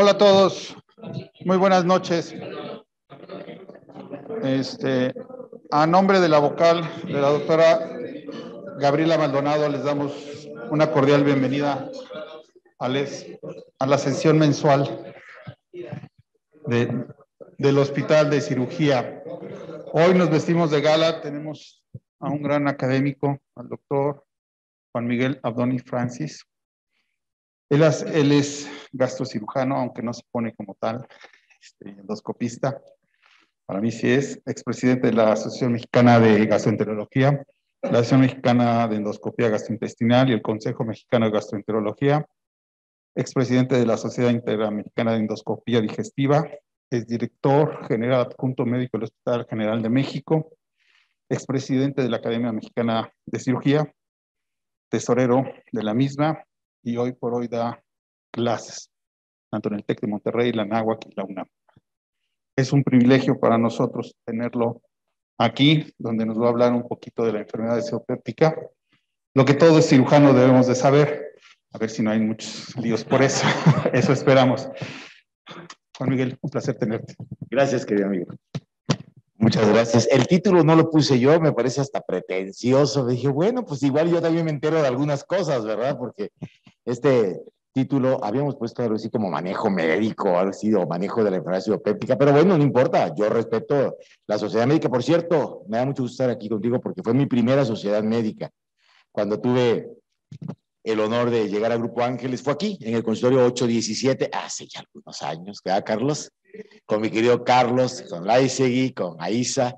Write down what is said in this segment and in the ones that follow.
Hola a todos, muy buenas noches. Este, a nombre de la vocal de la doctora Gabriela Maldonado, les damos una cordial bienvenida a, a la sesión mensual del Hospital de Cirugía. Hoy nos vestimos de gala, tenemos a un gran académico, al doctor Juan Miguel Abdoni Francis, él, es gastrocirujano, aunque no se pone como tal, este, endoscopista. Para mí sí es expresidente de la Asociación Mexicana de Gastroenterología, la Asociación Mexicana de Endoscopía Gastrointestinal y el Consejo Mexicano de Gastroenterología. Expresidente de la Sociedad Interamericana de Endoscopía Digestiva, es director general adjunto médico del Hospital General de México, expresidente de la Academia Mexicana de Cirugía, tesorero de la misma, y hoy por hoy da clases, tanto en el TEC de Monterrey, la NAHUAC y la UNAM. Es un privilegio para nosotros tenerlo aquí, donde nos va a hablar un poquito de la enfermedad de esopéptica, lo que todos cirujanos debemos de saber, a ver si no hay muchos líos por eso, eso esperamos. Juan Miguel, un placer tenerte. Gracias, querido amigo. Muchas gracias. El título no lo puse yo, me parece hasta pretencioso. dije, bueno, pues igual yo también me entero de algunas cosas, ¿verdad? Porque este título habíamos puesto algo así como manejo médico, algo así, manejo de la enfermedad pero bueno, no importa, yo respeto la sociedad médica. Por cierto, me da mucho gusto estar aquí contigo porque fue mi primera sociedad médica. Cuando tuve el honor de llegar a Grupo Ángeles, fue aquí, en el consultorio 817, hace ya algunos años, ¿verdad, Carlos? con mi querido Carlos, con Laisegui, con Aisa.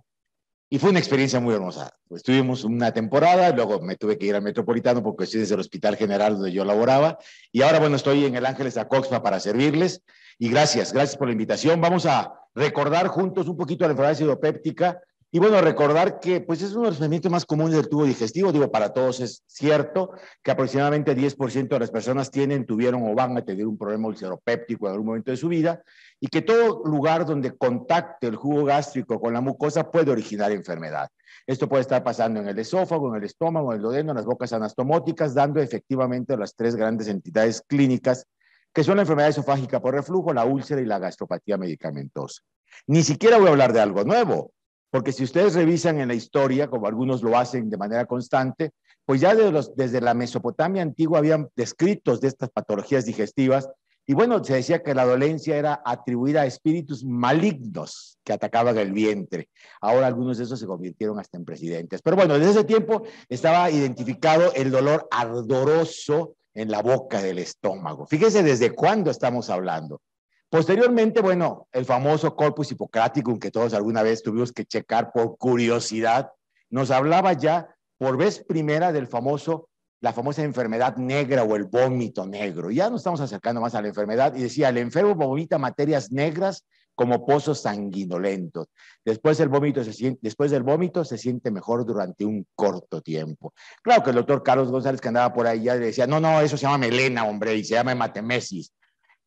Y fue una experiencia muy hermosa. Estuvimos una temporada, luego me tuve que ir al Metropolitano porque estoy desde el Hospital General donde yo laboraba. Y ahora, bueno, estoy en el Ángeles Acoxpa para servirles. Y gracias, gracias por la invitación. Vamos a recordar juntos un poquito la enfermedad sidopéptica. Y bueno, recordar que pues es uno de los padecimientos más comunes del tubo digestivo, digo, para todos es cierto que aproximadamente 10% de las personas tienen, tuvieron o van a tener un problema ulceropéptico en algún momento de su vida y que todo lugar donde contacte el jugo gástrico con la mucosa puede originar enfermedad. Esto puede estar pasando en el esófago, en el estómago, en el duodeno, en las bocas anastomóticas, dando efectivamente las tres grandes entidades clínicas que son la enfermedad esofágica por reflujo, la úlcera y la gastropatía medicamentosa. Ni siquiera voy a hablar de algo nuevo. Porque si ustedes revisan en la historia, como algunos lo hacen de manera constante, pues ya desde la Mesopotamia antigua habían descritos de estas patologías digestivas. Y bueno, se decía que la dolencia era atribuida a espíritus malignos que atacaban el vientre. Ahora algunos de esos se convirtieron hasta en presidentes. Pero bueno, desde ese tiempo estaba identificado el dolor ardoroso en la boca del estómago. Fíjense desde cuándo estamos hablando. Posteriormente, bueno, el famoso corpus hipocrático que todos alguna vez tuvimos que checar por curiosidad, nos hablaba ya por vez primera del famoso, la famosa enfermedad negra o el vómito negro. Ya nos estamos acercando más a la enfermedad y decía, el enfermo vomita materias negras como pozos sanguinolentos. Después del vómito se siente, después del vómito se siente mejor durante un corto tiempo. Claro que el doctor Carlos González que andaba por ahí ya le decía, no, no, eso se llama melena, hombre, y se llama hematemesis.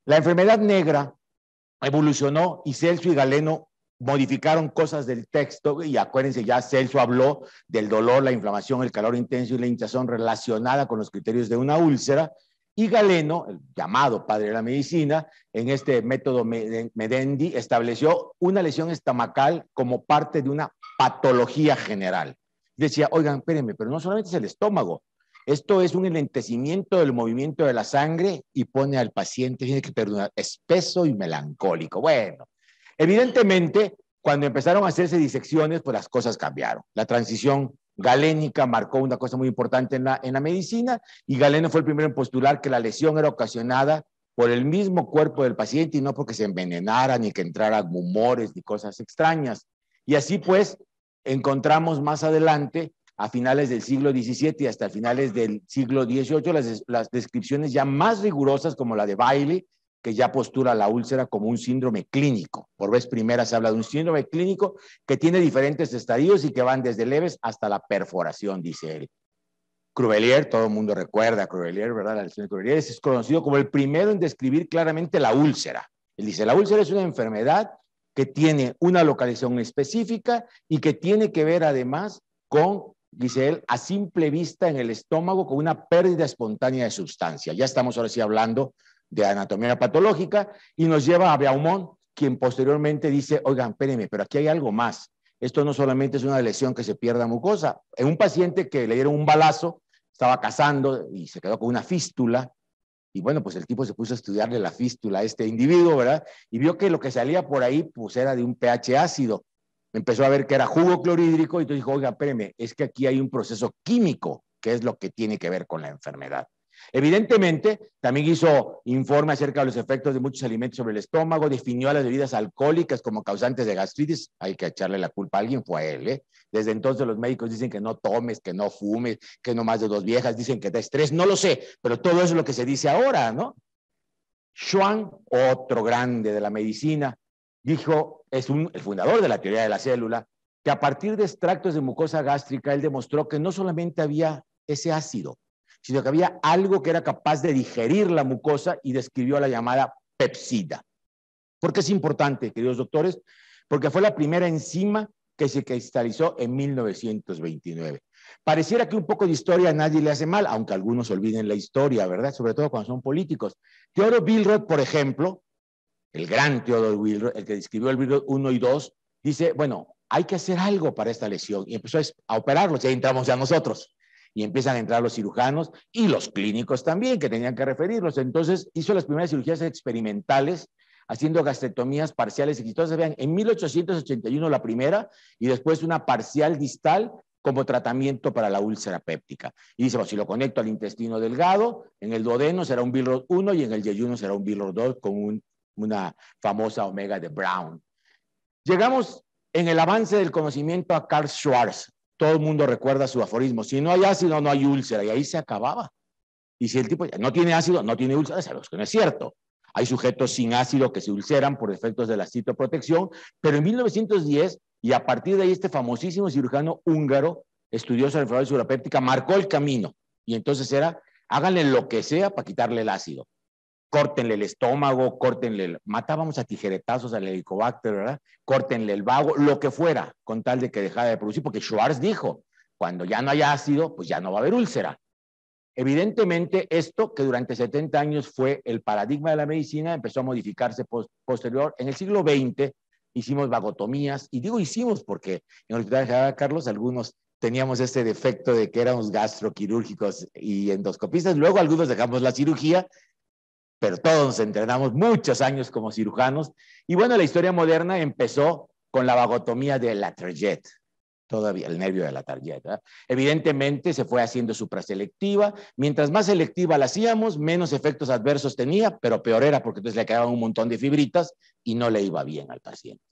La enfermedad negra evolucionó y Celso y Galeno modificaron cosas del texto y acuérdense ya Celso habló del dolor, la inflamación, el calor intenso y la hinchazón relacionada con los criterios de una úlcera y Galeno, el llamado padre de la medicina, en este método Medendi estableció una lesión estomacal como parte de una patología general. Decía, oigan, espérenme, pero no solamente es el estómago, esto es un enlentecimiento del movimiento de la sangre y pone al paciente, tiene que perdonar, espeso y melancólico. Bueno, evidentemente, cuando empezaron a hacerse disecciones, pues las cosas cambiaron. La transición galénica marcó una cosa muy importante en la, medicina y Galeno fue el primero en postular que la lesión era ocasionada por el mismo cuerpo del paciente y no porque se envenenara ni que entraran humores ni cosas extrañas. Y así pues, encontramos más adelante a finales del siglo XVII y hasta finales del siglo XVIII, las, descripciones ya más rigurosas como la de Bailey, que ya postula la úlcera como un síndrome clínico. Por vez primera se habla de un síndrome clínico que tiene diferentes estadios y que van desde leves hasta la perforación, dice él. Cruvelier, todo el mundo recuerda a Cruvelier, ¿verdad? La de Cruvelier es conocido como el primero en describir claramente la úlcera. Él dice, la úlcera es una enfermedad que tiene una localización específica y que tiene que ver además con él, a simple vista en el estómago con una pérdida espontánea de sustancia. Ya estamos ahora sí hablando de anatomía patológica y nos lleva a Beaumont, quien posteriormente dice, oigan, espérenme, pero aquí hay algo más. Esto no solamente es una lesión que se pierda mucosa. En un paciente que le dieron un balazo, estaba cazando y se quedó con una fístula. Y bueno, pues el tipo se puso a estudiarle la fístula a este individuo, ¿verdad? Y vio que lo que salía por ahí pues era de un pH ácido empezó a ver que era jugo clorhídrico y entonces dijo, oiga, espéreme, es que aquí hay un proceso químico que es lo que tiene que ver con la enfermedad. Evidentemente, también hizo informe acerca de los efectos de muchos alimentos sobre el estómago, definió a las bebidas alcohólicas como causantes de gastritis. Hay que echarle la culpa a alguien, fue a él. ¿eh? Desde entonces los médicos dicen que no tomes, que no fumes, que no más de dos viejas, dicen que da estrés, no lo sé, pero todo eso es lo que se dice ahora, ¿no? Schwann, otro grande de la medicina, dijo, es el fundador de la teoría de la célula, que a partir de extractos de mucosa gástrica, él demostró que no solamente había ese ácido, sino que había algo que era capaz de digerir la mucosa y describió la llamada pepsida. ¿Por qué es importante, queridos doctores? Porque fue la primera enzima que se cristalizó en 1929. Pareciera que un poco de historia a nadie le hace mal, aunque algunos olviden la historia, ¿verdad? Sobre todo cuando son políticos. Teodoro Billroth, por ejemplo, el gran Theodore el que describió el virus 1 y 2, dice, bueno, hay que hacer algo para esta lesión. Y empezó a operarlos, ya entramos ya nosotros. Y empiezan a entrar los cirujanos y los clínicos también, que tenían que referirlos. Entonces hizo las primeras cirugías experimentales, haciendo gastrectomías parciales exitosas. Vean, en 1881 la primera y después una parcial distal como tratamiento para la úlcera péptica. Y dice, bueno, si lo conecto al intestino delgado, en el duodeno será un virus 1 y en el yeyuno será un virus 2 con un una famosa omega de Brown. Llegamos en el avance del conocimiento a Carl Schwartz. Todo el mundo recuerda su aforismo. Si no hay ácido, no hay úlcera. Y ahí se acababa. Y si el tipo no tiene ácido, no tiene úlcera, sabemos que no es cierto. Hay sujetos sin ácido que se ulceran por efectos de la citoprotección, pero en 1910, y a partir de ahí este famosísimo cirujano húngaro, estudioso de la enfermedad marcó el camino. Y entonces era, háganle lo que sea para quitarle el ácido córtenle el estómago, córtenle, el... matábamos a tijeretazos al helicobacter, ¿verdad? Córtenle el vago, lo que fuera, con tal de que dejara de producir, porque Schwartz dijo, cuando ya no haya ácido, pues ya no va a haber úlcera. Evidentemente, esto que durante 70 años fue el paradigma de la medicina, empezó a modificarse posterior. En el siglo XX hicimos vagotomías, y digo hicimos porque en el Hospital Carlos algunos teníamos ese defecto de que éramos gastroquirúrgicos y endoscopistas. Luego algunos dejamos la cirugía pero todos nos entrenamos muchos años como cirujanos. Y bueno, la historia moderna empezó con la vagotomía de la Target, todavía el nervio de la tarjeta. Evidentemente se fue haciendo supraselectiva. Mientras más selectiva la hacíamos, menos efectos adversos tenía, pero peor era porque entonces le quedaban un montón de fibritas y no le iba bien al paciente.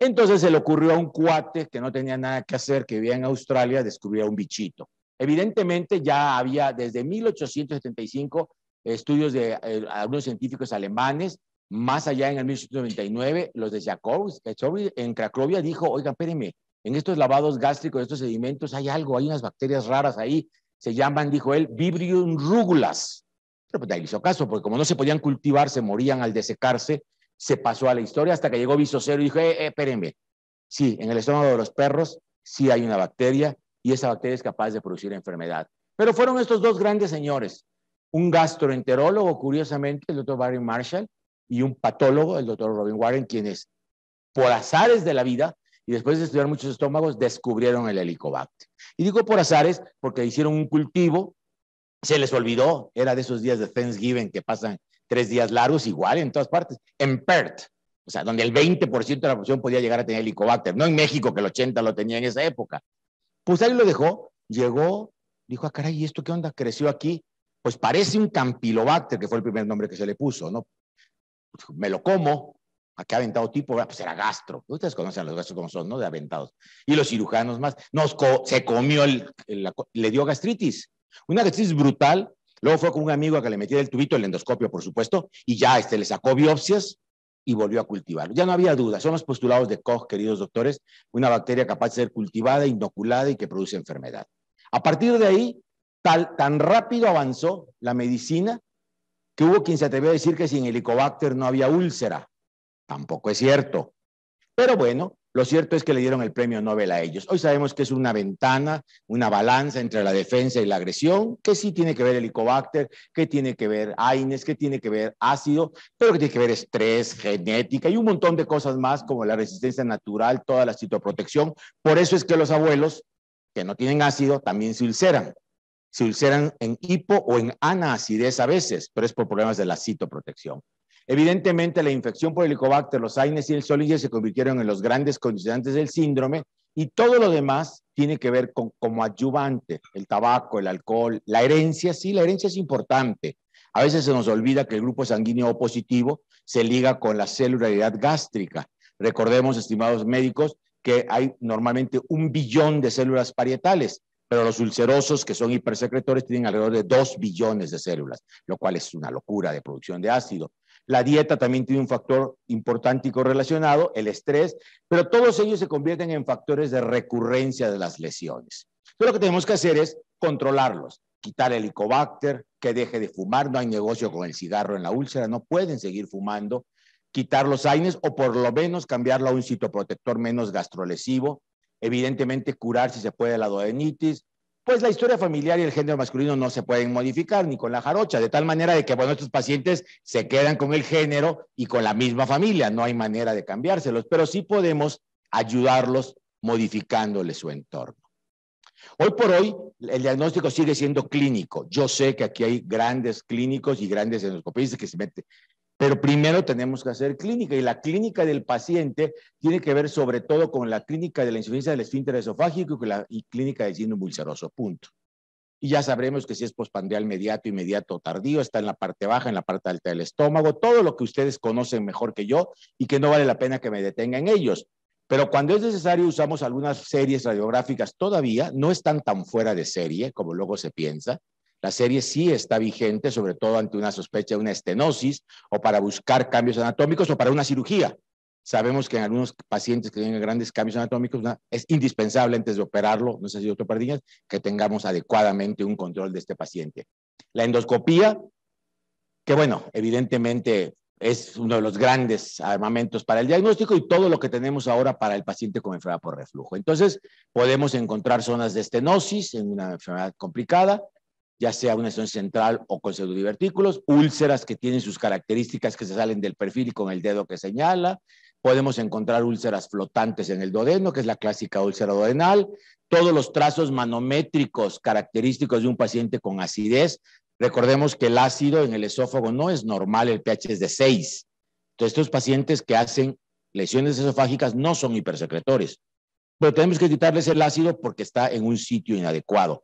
Entonces se le ocurrió a un cuate que no tenía nada que hacer, que vivía en Australia, descubrir un bichito. Evidentemente ya había desde 1875 estudios de eh, algunos científicos alemanes, más allá en el 1899, los de Jacobs, en Cracovia dijo, oigan, espérenme, en estos lavados gástricos, estos sedimentos, hay algo, hay unas bacterias raras ahí, se llaman, dijo él, Vibrium rugulas. Pero pues ahí hizo caso, porque como no se podían cultivar, se morían al desecarse, se pasó a la historia hasta que llegó Visocero y dijo, eh, eh, espérenme, sí, en el estómago de los perros sí hay una bacteria y esa bacteria es capaz de producir enfermedad. Pero fueron estos dos grandes señores, un gastroenterólogo, curiosamente, el doctor Barry Marshall, y un patólogo, el doctor Robin Warren, quienes por azares de la vida y después de estudiar muchos estómagos descubrieron el helicobacter. Y digo por azares porque hicieron un cultivo, se les olvidó, era de esos días de Thanksgiving que pasan tres días largos igual en todas partes, en Perth, o sea, donde el 20% de la población podía llegar a tener helicobacter, no en México que el 80 lo tenía en esa época. Pues ahí lo dejó, llegó, dijo, ah, caray, ¿y esto qué onda? Creció aquí, pues parece un campilobacter, que fue el primer nombre que se le puso, ¿no? Me lo como, ¿a qué aventado tipo? Ah, pues era gastro. Ustedes conocen los gastros como son, ¿no? De aventados. Y los cirujanos más. Nos se comió, el, le dio gastritis. Una gastritis brutal. Luego fue con un amigo a que le metió el tubito, el endoscopio, por supuesto, y ya este, le sacó biopsias y volvió a cultivar. Ya no había duda. Son los postulados de Koch, queridos doctores, una bacteria capaz de ser cultivada, inoculada y que produce enfermedad. A partir de ahí, tan rápido avanzó la medicina que hubo quien se atrevió a decir que sin helicobacter no había úlcera. Tampoco es cierto. Pero bueno, lo cierto es que le dieron el premio Nobel a ellos. Hoy sabemos que es una ventana, una balanza entre la defensa y la agresión, que sí tiene que ver helicobacter, que tiene que ver AINES, que tiene que ver ácido, pero que tiene que ver estrés, genética y un montón de cosas más como la resistencia natural, toda la citoprotección. Por eso es que los abuelos que no tienen ácido también se ulceran se ulceran en hipo o en anacidez a veces, pero es por problemas de la citoprotección. Evidentemente, la infección por helicobacter, los aines y el solige se convirtieron en los grandes condicionantes del síndrome y todo lo demás tiene que ver con como adyuvante, el tabaco, el alcohol, la herencia, sí, la herencia es importante. A veces se nos olvida que el grupo sanguíneo O positivo se liga con la celularidad gástrica. Recordemos, estimados médicos, que hay normalmente un billón de células parietales pero los ulcerosos, que son hipersecretores, tienen alrededor de 2 billones de células, lo cual es una locura de producción de ácido. La dieta también tiene un factor importante y correlacionado, el estrés, pero todos ellos se convierten en factores de recurrencia de las lesiones. Entonces, lo que tenemos que hacer es controlarlos, quitar el helicobacter, que deje de fumar, no hay negocio con el cigarro en la úlcera, no pueden seguir fumando, quitar los AINES o por lo menos cambiarlo a un citoprotector menos gastrolesivo, evidentemente curar si se puede la duodenitis, pues la historia familiar y el género masculino no se pueden modificar ni con la jarocha, de tal manera de que, bueno, estos pacientes se quedan con el género y con la misma familia, no hay manera de cambiárselos, pero sí podemos ayudarlos modificándole su entorno. Hoy por hoy, el diagnóstico sigue siendo clínico. Yo sé que aquí hay grandes clínicos y grandes endoscopistas que se, meten, pero primero tenemos que hacer clínica y la clínica del paciente tiene que ver sobre todo con la clínica de la insuficiencia del esfínter esofágico y, la, clínica de síndrome ulceroso, punto. Y ya sabremos que si es pospandial mediato, inmediato tardío, está en la parte baja, en la parte alta del estómago, todo lo que ustedes conocen mejor que yo y que no vale la pena que me detengan ellos. Pero cuando es necesario usamos algunas series radiográficas todavía, no están tan fuera de serie como luego se piensa, la serie sí está vigente, sobre todo ante una sospecha de una estenosis o para buscar cambios anatómicos o para una cirugía. Sabemos que en algunos pacientes que tienen grandes cambios anatómicos es indispensable antes de operarlo, no sé si otro días, que tengamos adecuadamente un control de este paciente. La endoscopía, que bueno, evidentemente es uno de los grandes armamentos para el diagnóstico y todo lo que tenemos ahora para el paciente con enfermedad por reflujo. Entonces, podemos encontrar zonas de estenosis en una enfermedad complicada, ya sea una lesión central o con pseudodivertículos, úlceras que tienen sus características que se salen del perfil y con el dedo que señala. Podemos encontrar úlceras flotantes en el dodeno, que es la clásica úlcera dodenal. Todos los trazos manométricos característicos de un paciente con acidez. Recordemos que el ácido en el esófago no es normal, el pH es de 6. Entonces, estos pacientes que hacen lesiones esofágicas no son hipersecretores, pero tenemos que quitarles el ácido porque está en un sitio inadecuado.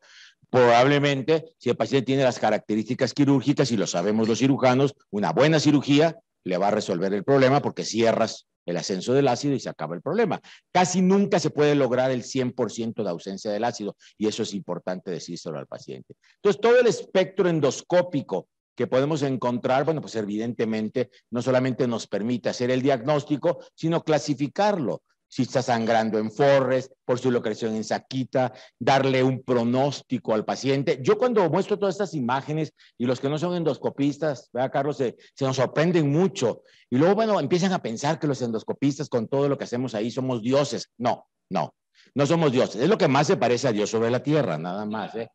Probablemente, si el paciente tiene las características quirúrgicas, y lo sabemos los cirujanos, una buena cirugía le va a resolver el problema porque cierras el ascenso del ácido y se acaba el problema. Casi nunca se puede lograr el 100% de ausencia del ácido y eso es importante decírselo al paciente. Entonces, todo el espectro endoscópico que podemos encontrar, bueno, pues evidentemente no solamente nos permite hacer el diagnóstico, sino clasificarlo si está sangrando en Forres, por su localización en Saquita, darle un pronóstico al paciente. Yo cuando muestro todas estas imágenes y los que no son endoscopistas, vea Carlos? Se, nos sorprenden mucho. Y luego, bueno, empiezan a pensar que los endoscopistas con todo lo que hacemos ahí somos dioses. No, no, no somos dioses. Es lo que más se parece a Dios sobre la tierra, nada más. ¿eh?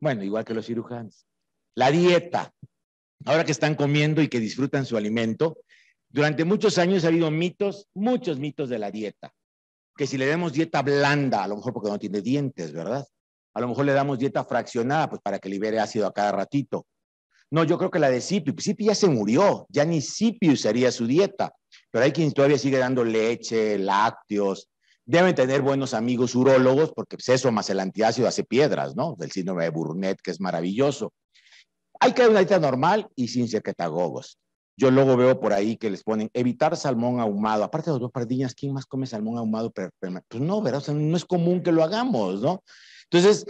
Bueno, igual que los cirujanos. La dieta. Ahora que están comiendo y que disfrutan su alimento, durante muchos años ha habido mitos, muchos mitos de la dieta. Que si le damos dieta blanda, a lo mejor porque no tiene dientes, ¿verdad? A lo mejor le damos dieta fraccionada, pues para que libere ácido a cada ratito. No, yo creo que la de Sipi. Sipi pues, ya se murió, ya ni Sipi usaría su dieta. Pero hay quien todavía sigue dando leche, lácteos. Deben tener buenos amigos urólogos, porque pues, eso más el antiácido hace piedras, ¿no? Del síndrome de Burnett, que es maravilloso. Hay que dar una dieta normal y sin secretagogos. Yo luego veo por ahí que les ponen evitar salmón ahumado. Aparte de los dos pardillas ¿quién más come salmón ahumado? Pues no, ¿verdad? O sea, no es común que lo hagamos, ¿no? Entonces,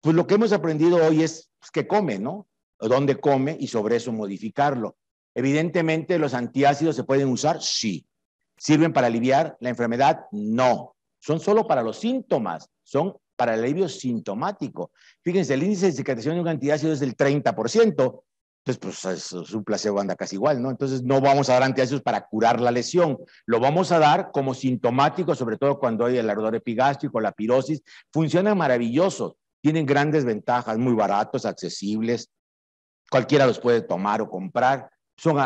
pues lo que hemos aprendido hoy es pues, qué que come, ¿no? dónde come y sobre eso modificarlo. Evidentemente, los antiácidos se pueden usar, sí. ¿Sirven para aliviar la enfermedad? No. Son solo para los síntomas, son para el alivio sintomático. Fíjense, el índice de secreción de un antiácido es del 30%, entonces, pues es un placebo anda casi igual, ¿no? Entonces, no vamos a dar antiácidos para curar la lesión. Lo vamos a dar como sintomático, sobre todo cuando hay el ardor epigástrico, la pirosis. Funcionan maravillosos, tienen grandes ventajas, muy baratos, accesibles. Cualquiera los puede tomar o comprar. Son,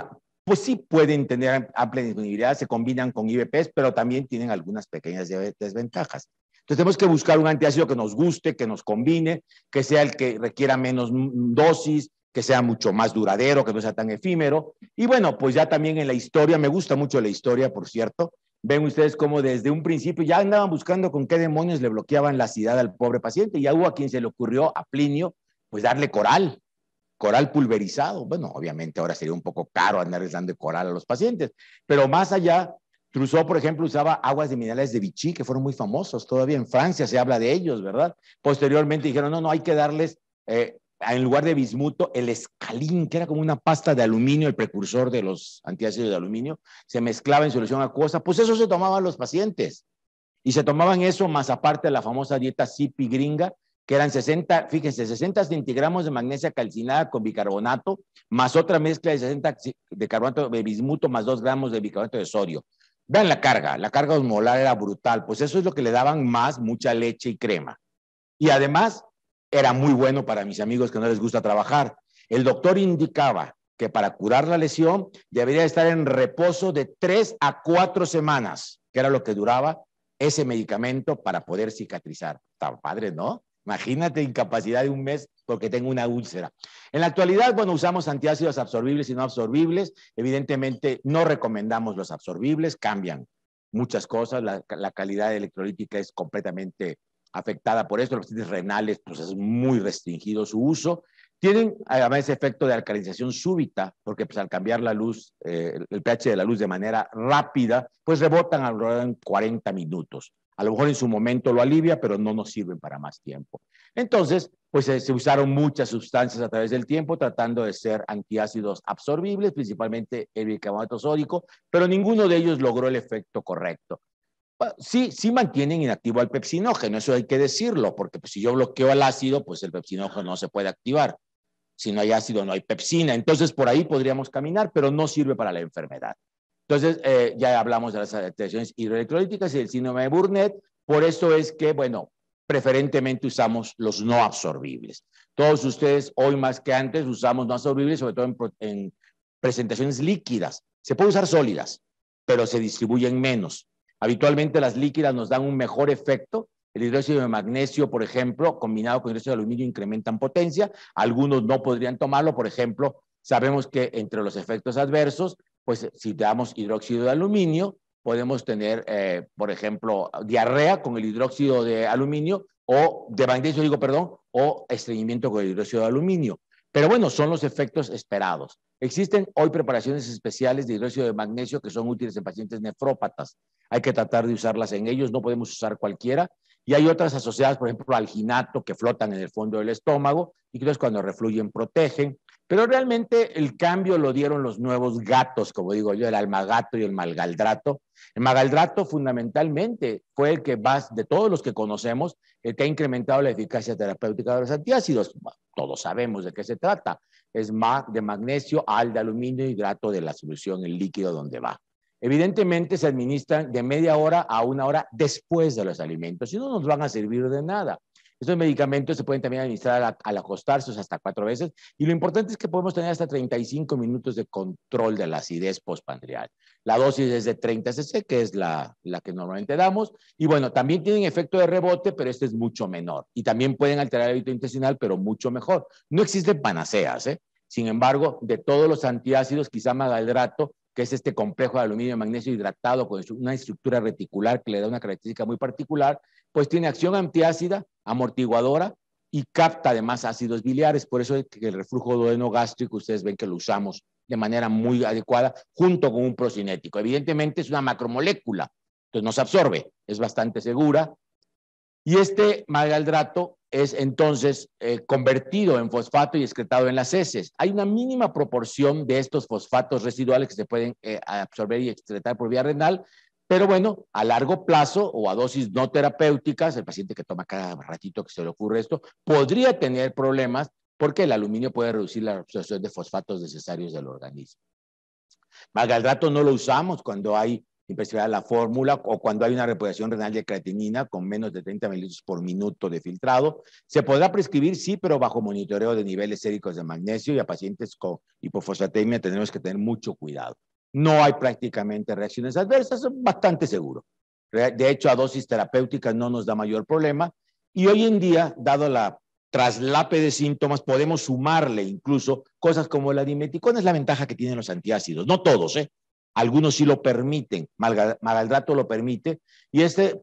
pues sí pueden tener amplia disponibilidad, se combinan con IBPs, pero también tienen algunas pequeñas desventajas. Entonces tenemos que buscar un antiácido que nos guste, que nos combine, que sea el que requiera menos dosis, que sea mucho más duradero, que no sea tan efímero. Y bueno, pues ya también en la historia, me gusta mucho la historia, por cierto. Ven ustedes cómo desde un principio ya andaban buscando con qué demonios le bloqueaban la ciudad al pobre paciente. Y hubo a quien se le ocurrió, a Plinio, pues darle coral, coral pulverizado. Bueno, obviamente ahora sería un poco caro andarles dando coral a los pacientes, pero más allá, Trousseau, por ejemplo, usaba aguas de minerales de Vichy, que fueron muy famosos, todavía en Francia se habla de ellos, ¿verdad? Posteriormente dijeron, no, no, hay que darles eh, en lugar de bismuto, el escalín, que era como una pasta de aluminio, el precursor de los antiácidos de aluminio, se mezclaba en solución acuosa, pues eso se tomaban los pacientes. Y se tomaban eso más aparte de la famosa dieta Sipi gringa, que eran 60, fíjense, 60 centigramos de magnesia calcinada con bicarbonato, más otra mezcla de 60 de carbonato de bismuto, más 2 gramos de bicarbonato de sodio. Vean la carga, la carga osmolar era brutal, pues eso es lo que le daban más mucha leche y crema. Y además, era muy bueno para mis amigos que no les gusta trabajar. El doctor indicaba que para curar la lesión debería estar en reposo de tres a cuatro semanas, que era lo que duraba ese medicamento para poder cicatrizar. Tan padre, ¿no? Imagínate incapacidad de un mes porque tengo una úlcera. En la actualidad, bueno, usamos antiácidos absorbibles y no absorbibles. Evidentemente, no recomendamos los absorbibles, cambian muchas cosas. La, la calidad electrolítica es completamente afectada por esto, los pacientes renales, pues es muy restringido su uso. Tienen además efecto de alcalinización súbita, porque pues, al cambiar la luz, eh, el pH de la luz de manera rápida, pues rebotan alrededor de 40 minutos. A lo mejor en su momento lo alivia, pero no nos sirven para más tiempo. Entonces, pues se, eh, se usaron muchas sustancias a través del tiempo tratando de ser antiácidos absorbibles, principalmente el bicarbonato sódico, pero ninguno de ellos logró el efecto correcto. Sí, sí mantienen inactivo al pepsinógeno, eso hay que decirlo, porque pues, si yo bloqueo el ácido, pues el pepsinógeno no se puede activar. Si no hay ácido, no hay pepsina. Entonces, por ahí podríamos caminar, pero no sirve para la enfermedad. Entonces, eh, ya hablamos de las adaptaciones hidroelectrolíticas y del síndrome de Burnett. Por eso es que, bueno, preferentemente usamos los no absorbibles. Todos ustedes, hoy más que antes, usamos no absorbibles, sobre todo en presentaciones líquidas. Se puede usar sólidas, pero se distribuyen menos. Habitualmente las líquidas nos dan un mejor efecto. El hidróxido de magnesio, por ejemplo, combinado con hidróxido de aluminio, incrementan potencia. Algunos no podrían tomarlo. Por ejemplo, sabemos que entre los efectos adversos, pues si damos hidróxido de aluminio, podemos tener, eh, por ejemplo, diarrea con el hidróxido de aluminio o de magnesio, digo, perdón, o estreñimiento con el hidróxido de aluminio. Pero bueno, son los efectos esperados. Existen hoy preparaciones especiales de hidróxido de magnesio que son útiles en pacientes nefrópatas. Hay que tratar de usarlas en ellos, no podemos usar cualquiera. Y hay otras asociadas, por ejemplo, alginato, que flotan en el fondo del estómago y que cuando refluyen protegen. Pero realmente el cambio lo dieron los nuevos gatos, como digo yo, el almagato y el malgaldrato. El malgaldrato fundamentalmente fue el que más, de todos los que conocemos, el que ha incrementado la eficacia terapéutica de los antiácidos. Todos sabemos de qué se trata. Es más de magnesio, al de aluminio, hidrato de la solución, el líquido donde va. Evidentemente se administran de media hora a una hora después de los alimentos, y no nos van a servir de nada. Estos medicamentos se pueden también administrar al, acostarse, hasta cuatro veces. Y lo importante es que podemos tener hasta 35 minutos de control de la acidez postpandrial. La dosis es de 30 cc, que es la, la que normalmente damos. Y bueno, también tienen efecto de rebote, pero este es mucho menor. Y también pueden alterar el hábito intestinal, pero mucho mejor. No existen panaceas, ¿eh? Sin embargo, de todos los antiácidos, quizá magaldrato que es este complejo de aluminio y magnesio hidratado con una estructura reticular que le da una característica muy particular, pues tiene acción antiácida, amortiguadora y capta además ácidos biliares. Por eso que el reflujo gástrico, ustedes ven que lo usamos de manera muy adecuada junto con un procinético. Evidentemente es una macromolécula, entonces no se absorbe, es bastante segura, y este malgaldrato es entonces eh, convertido en fosfato y excretado en las heces. Hay una mínima proporción de estos fosfatos residuales que se pueden eh, absorber y excretar por vía renal, pero bueno, a largo plazo o a dosis no terapéuticas, el paciente que toma cada ratito que se le ocurre esto, podría tener problemas porque el aluminio puede reducir la absorción de fosfatos necesarios del organismo. Malgaldrato no lo usamos cuando hay investigar la fórmula o cuando hay una reposición renal de creatinina con menos de 30 mililitros por minuto de filtrado. Se podrá prescribir, sí, pero bajo monitoreo de niveles séricos de magnesio y a pacientes con hipofosfatemia tenemos que tener mucho cuidado. No hay prácticamente reacciones adversas, bastante seguro. De hecho, a dosis terapéuticas no nos da mayor problema. Y hoy en día, dado la traslape de síntomas, podemos sumarle incluso cosas como la dimeticona, es la ventaja que tienen los antiácidos. No todos, ¿eh? Algunos sí lo permiten, Magaldrato lo permite, y este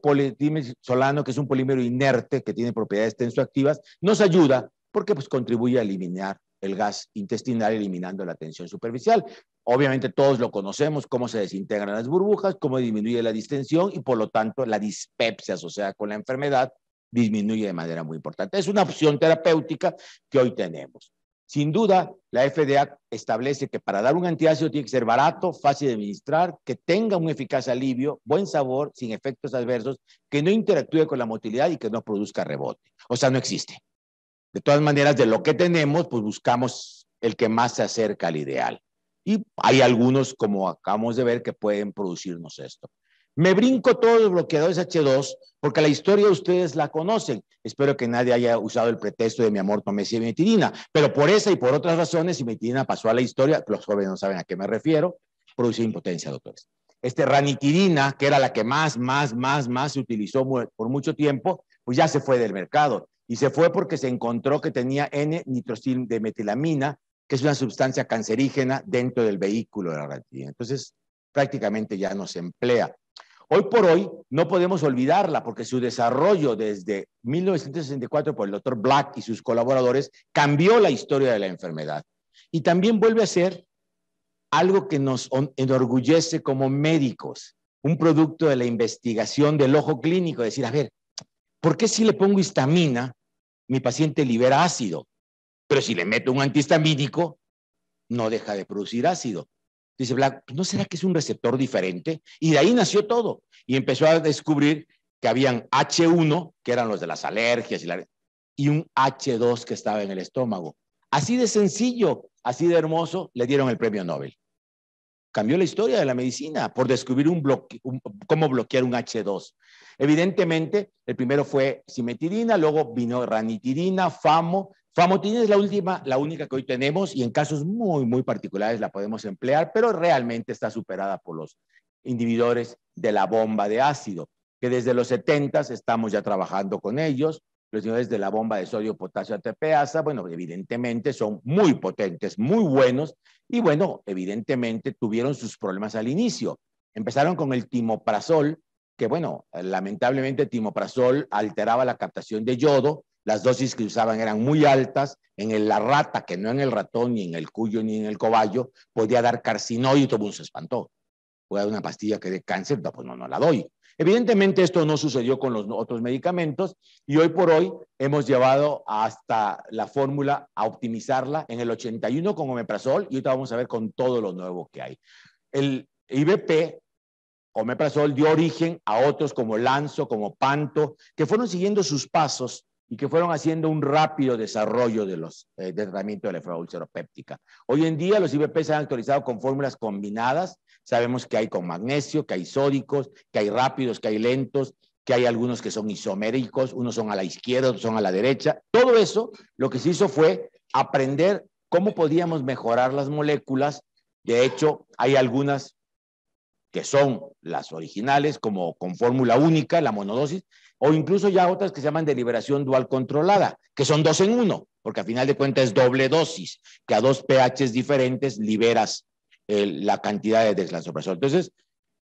solano que es un polímero inerte que tiene propiedades tensoactivas, nos ayuda porque pues, contribuye a eliminar el gas intestinal eliminando la tensión superficial. Obviamente todos lo conocemos, cómo se desintegran las burbujas, cómo disminuye la distensión y por lo tanto la dispepsia asociada con la enfermedad disminuye de manera muy importante. Es una opción terapéutica que hoy tenemos. Sin duda, la FDA establece que para dar un antiácido tiene que ser barato, fácil de administrar, que tenga un eficaz alivio, buen sabor, sin efectos adversos, que no interactúe con la motilidad y que no produzca rebote. O sea, no existe. De todas maneras, de lo que tenemos, pues buscamos el que más se acerca al ideal. Y hay algunos, como acabamos de ver, que pueden producirnos esto. Me brinco todos los bloqueadores H2 porque la historia ustedes la conocen. Espero que nadie haya usado el pretexto de mi amor tomé metidina, pero por esa y por otras razones, metidina pasó a la historia, los jóvenes no saben a qué me refiero, produce impotencia, doctores. Este ranitidina, que era la que más, más, más, más se utilizó por mucho tiempo, pues ya se fue del mercado. Y se fue porque se encontró que tenía N-nitrosil de metilamina, que es una sustancia cancerígena dentro del vehículo de la ranitidina. Entonces, prácticamente ya no se emplea. Hoy por hoy no podemos olvidarla porque su desarrollo desde 1964 por el doctor Black y sus colaboradores cambió la historia de la enfermedad y también vuelve a ser algo que nos enorgullece como médicos, un producto de la investigación del ojo clínico, decir, a ver, ¿por qué si le pongo histamina, mi paciente libera ácido? Pero si le meto un antihistamínico, no deja de producir ácido. Dice Black, pues, ¿no será que es un receptor diferente? Y de ahí nació todo. Y empezó a descubrir que habían H1, que eran los de las alergias, y, un H2 que estaba en el estómago. Así de sencillo, así de hermoso, le dieron el premio Nobel. Cambió la historia de la medicina por descubrir cómo bloquear un H2. Evidentemente, el primero fue simetidina, luego vino ranitidina, famo, Famotina es la última, la única que hoy tenemos y en casos muy, muy particulares la podemos emplear, pero realmente está superada por los inhibidores de la bomba de ácido, que desde los 70 estamos ya trabajando con ellos. Los inhibidores de la bomba de sodio, potasio, ATPasa, bueno, evidentemente son muy potentes, muy buenos y bueno, evidentemente tuvieron sus problemas al inicio. Empezaron con el timoprazol, que bueno, lamentablemente timoprazol alteraba la captación de yodo, las dosis que usaban eran muy altas, en la rata, que no en el ratón, ni en el cuyo, ni en el cobayo, podía dar carcinoide y todo mundo pues, se espantó. Voy dar una pastilla que dé cáncer, pues no, no la doy. Evidentemente esto no sucedió con los otros medicamentos y hoy por hoy hemos llevado hasta la fórmula a optimizarla en el 81 con omeprazol y ahorita vamos a ver con todo lo nuevo que hay. El IBP omeprazol dio origen a otros como Lanzo, como Panto, que fueron siguiendo sus pasos y que fueron haciendo un rápido desarrollo de los eh, de tratamiento de la fibra ulceropéptica. Hoy en día los IBP se han actualizado con fórmulas combinadas. Sabemos que hay con magnesio, que hay sódicos, que hay rápidos, que hay lentos, que hay algunos que son isoméricos, unos son a la izquierda, otros son a la derecha. Todo eso lo que se hizo fue aprender cómo podíamos mejorar las moléculas. De hecho, hay algunas que son las originales, como con fórmula única, la monodosis, o incluso ya otras que se llaman de liberación dual controlada, que son dos en uno, porque a final de cuentas es doble dosis, que a dos pHs diferentes liberas eh, la cantidad de dexlansoprazol. Entonces,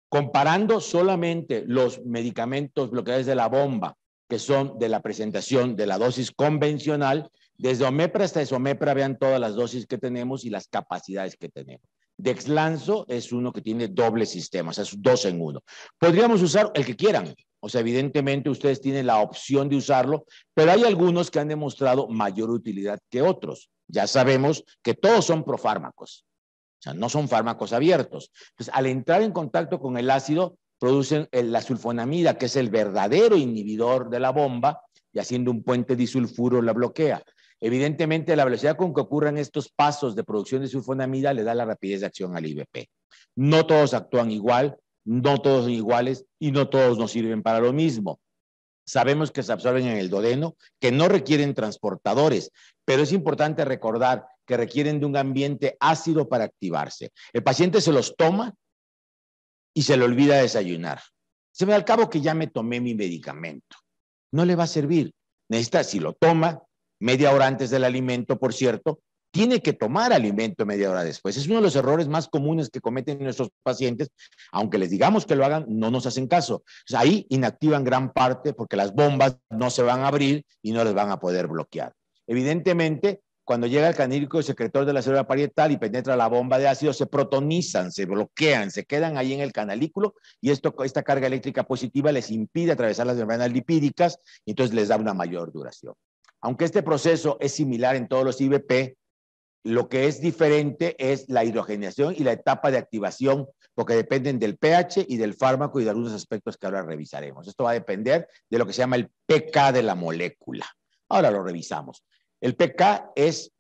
comparando solamente los medicamentos bloqueados de la bomba, que son de la presentación de la dosis convencional, desde Omepra hasta Esomepra, vean todas las dosis que tenemos y las capacidades que tenemos. Dexlanzo es uno que tiene doble sistema, o sea, es dos en uno. Podríamos usar el que quieran, o sea, evidentemente ustedes tienen la opción de usarlo, pero hay algunos que han demostrado mayor utilidad que otros. Ya sabemos que todos son profármacos, o sea, no son fármacos abiertos. Entonces, al entrar en contacto con el ácido, producen la sulfonamida, que es el verdadero inhibidor de la bomba, y haciendo un puente disulfuro la bloquea. Evidentemente, la velocidad con que ocurran estos pasos de producción de sulfonamida le da la rapidez de acción al IVP. No todos actúan igual, no todos son iguales y no todos nos sirven para lo mismo. Sabemos que se absorben en el dodeno, que no requieren transportadores, pero es importante recordar que requieren de un ambiente ácido para activarse. El paciente se los toma y se le olvida desayunar. Se ve al cabo que ya me tomé mi medicamento. No le va a servir. Necesita, si lo toma, media hora antes del alimento, por cierto, tiene que tomar alimento media hora después. Es uno de los errores más comunes que cometen nuestros pacientes. Aunque les digamos que lo hagan, no nos hacen caso. ahí inactivan gran parte porque las bombas no se van a abrir y no les van a poder bloquear. Evidentemente, cuando llega el canílico secretor de la célula parietal y penetra la bomba de ácido, se protonizan, se bloquean, se quedan ahí en el canalículo y esto, esta carga eléctrica positiva les impide atravesar las membranas lipídicas y entonces les da una mayor duración. Aunque este proceso es similar en todos los IBP, lo que es diferente es la hidrogenación y la etapa de activación, porque dependen del pH y del fármaco y de algunos aspectos que ahora revisaremos. Esto va a depender de lo que se llama el pK de la molécula. Ahora lo revisamos. El pK es,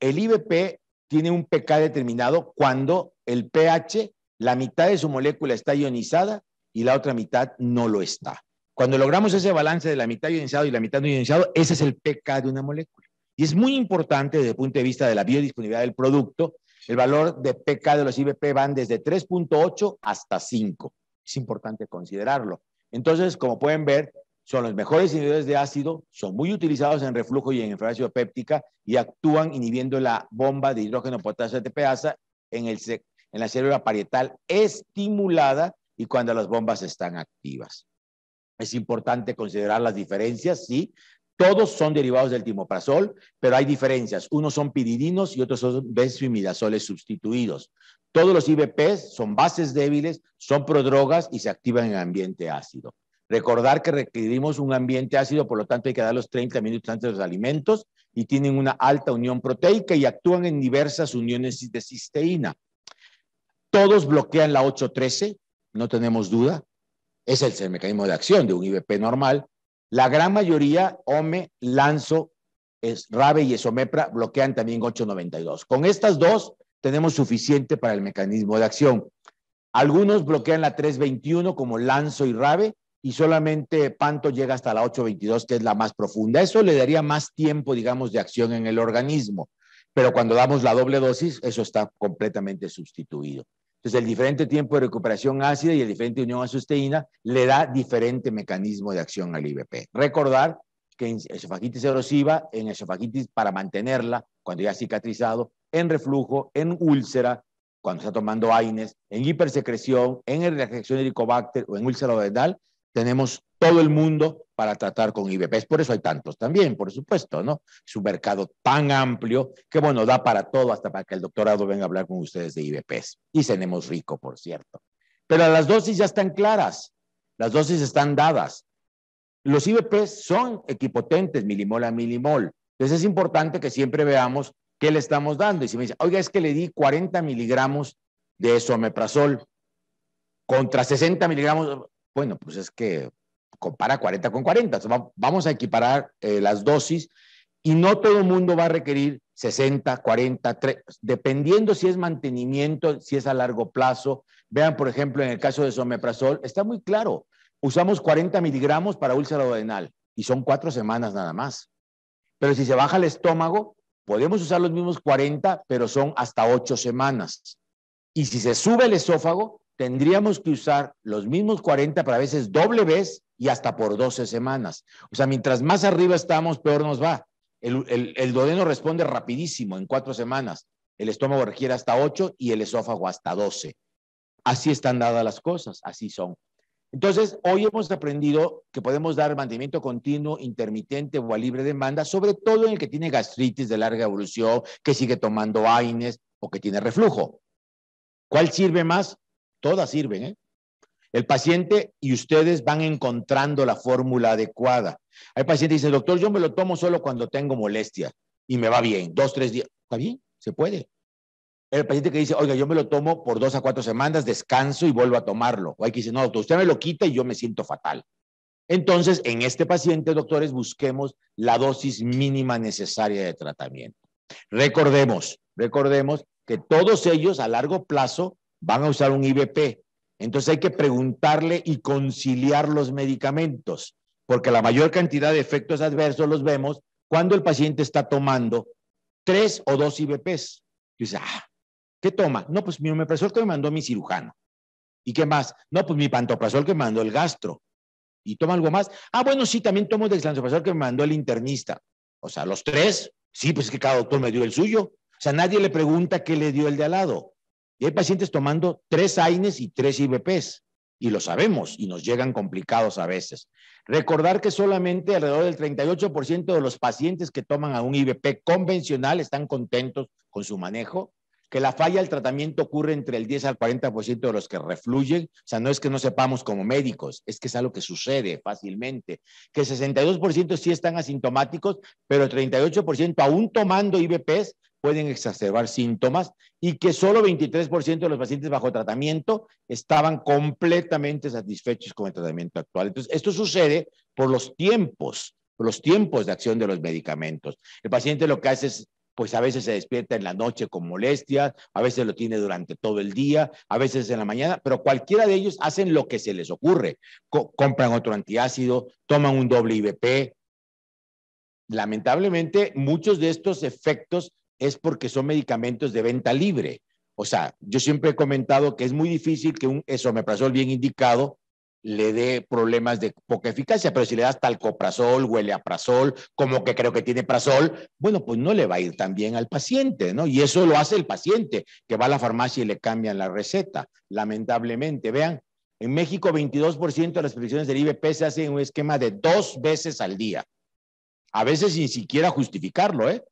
el IBP tiene un pK determinado cuando el pH, la mitad de su molécula está ionizada y la otra mitad no lo está. Cuando logramos ese balance de la mitad ionizado y la mitad no ionizado, ese es el pK de una molécula. Y es muy importante desde el punto de vista de la biodisponibilidad del producto. El valor de pK de los IBP van desde 3.8 hasta 5. Es importante considerarlo. Entonces, como pueden ver, son los mejores inhibidores de ácido, son muy utilizados en reflujo y en enfermedad péptica y actúan inhibiendo la bomba de hidrógeno potasio ATPasa en, en la célula parietal estimulada y cuando las bombas están activas. Es importante considerar las diferencias, sí. Todos son derivados del timoprazol, pero hay diferencias. Unos son piridinos y otros son benzimidazoles sustituidos. Todos los IBPs son bases débiles, son prodrogas y se activan en ambiente ácido. Recordar que requerimos un ambiente ácido, por lo tanto hay que dar los 30 minutos antes de los alimentos y tienen una alta unión proteica y actúan en diversas uniones de cisteína. Todos bloquean la 813, no tenemos duda es el mecanismo de acción de un IVP normal. La gran mayoría, OME, Lanzo, es, Rabe y Esomepra, bloquean también 892. Con estas dos tenemos suficiente para el mecanismo de acción. Algunos bloquean la 321 como Lanzo y Rabe y solamente Panto llega hasta la 822, que es la más profunda. Eso le daría más tiempo, digamos, de acción en el organismo, pero cuando damos la doble dosis, eso está completamente sustituido. Entonces, el diferente tiempo de recuperación ácida y el diferente unión a susteína le da diferente mecanismo de acción al IBP. Recordar que en esofagitis erosiva, en esofagitis para mantenerla, cuando ya ha cicatrizado, en reflujo, en úlcera, cuando está tomando AINES, en hipersecreción, en reacción helicobacter o en úlcera dental, tenemos todo el mundo para tratar con IBPs. Por eso hay tantos también, por supuesto, ¿no? Es un mercado tan amplio que, bueno, da para todo, hasta para que el doctorado venga a hablar con ustedes de IBPs. Y tenemos rico, por cierto. Pero las dosis ya están claras, las dosis están dadas. Los IBPs son equipotentes, milimol a milimol. Entonces es importante que siempre veamos qué le estamos dando. Y si me dice, oiga, es que le di 40 miligramos de esomeprazol contra 60 miligramos, bueno, pues es que compara 40 con 40. vamos a equiparar eh, las dosis y no todo el mundo va a requerir 60, 40, dependiendo si es mantenimiento, si es a largo plazo. Vean, por ejemplo, en el caso de someprazol, está muy claro. Usamos 40 miligramos para úlcera duodenal y son cuatro semanas nada más. Pero si se baja el estómago, podemos usar los mismos 40, pero son hasta ocho semanas. Y si se sube el esófago, tendríamos que usar los mismos 40, para veces doble vez, y hasta por 12 semanas. O sea, mientras más arriba estamos, peor nos va. El, el, el responde rapidísimo, en cuatro semanas. El estómago requiere hasta 8 y el esófago hasta 12. Así están dadas las cosas, así son. Entonces, hoy hemos aprendido que podemos dar mantenimiento continuo, intermitente o a libre demanda, sobre todo en el que tiene gastritis de larga evolución, que sigue tomando AINES o que tiene reflujo. ¿Cuál sirve más? Todas sirven, ¿eh? El paciente y ustedes van encontrando la fórmula adecuada. Hay pacientes que dicen, doctor, yo me lo tomo solo cuando tengo molestia y me va bien, dos, tres días. Está bien, se puede. El paciente que dice, oiga, yo me lo tomo por dos a cuatro semanas, descanso y vuelvo a tomarlo. O hay que decir, no, doctor, usted me lo quita y yo me siento fatal. Entonces, en este paciente, doctores, busquemos la dosis mínima necesaria de tratamiento. Recordemos, recordemos que todos ellos a largo plazo van a usar un IBP, entonces hay que preguntarle y conciliar los medicamentos, porque la mayor cantidad de efectos adversos los vemos cuando el paciente está tomando tres o dos IBPs. Y dice, ah, ¿qué toma? No, pues mi omeprazol que me mandó mi cirujano. ¿Y qué más? No, pues mi pantoprazol que me mandó el gastro. ¿Y toma algo más? Ah, bueno, sí, también tomo dexlansoprazol que me mandó el internista. O sea, los tres, sí, pues es que cada doctor me dio el suyo. O sea, nadie le pregunta qué le dio el de al lado hay pacientes tomando tres AINES y tres IBPs, y lo sabemos, y nos llegan complicados a veces. Recordar que solamente alrededor del 38% de los pacientes que toman a un IBP convencional están contentos con su manejo que la falla del tratamiento ocurre entre el 10 al 40% de los que refluyen, o sea, no es que no sepamos como médicos, es que es algo que sucede fácilmente, que 62% sí están asintomáticos, pero el 38% aún tomando IVPs pueden exacerbar síntomas y que solo 23% de los pacientes bajo tratamiento estaban completamente satisfechos con el tratamiento actual. Entonces, esto sucede por los tiempos, por los tiempos de acción de los medicamentos. El paciente lo que hace es pues a veces se despierta en la noche con molestias, a veces lo tiene durante todo el día, a veces en la mañana, pero cualquiera de ellos hacen lo que se les ocurre. compran otro antiácido, toman un doble IBP. Lamentablemente, muchos de estos efectos es porque son medicamentos de venta libre. O sea, yo siempre he comentado que es muy difícil que un esomeprazol bien indicado le dé problemas de poca eficacia, pero si le das talcoprazol, prazol, como que creo que tiene prazol, bueno, pues no le va a ir tan bien al paciente, ¿no? Y eso lo hace el paciente, que va a la farmacia y le cambian la receta, lamentablemente. Vean, en México 22% de las prescripciones del IBP se hacen en un esquema de dos veces al día, a veces sin siquiera justificarlo, ¿eh?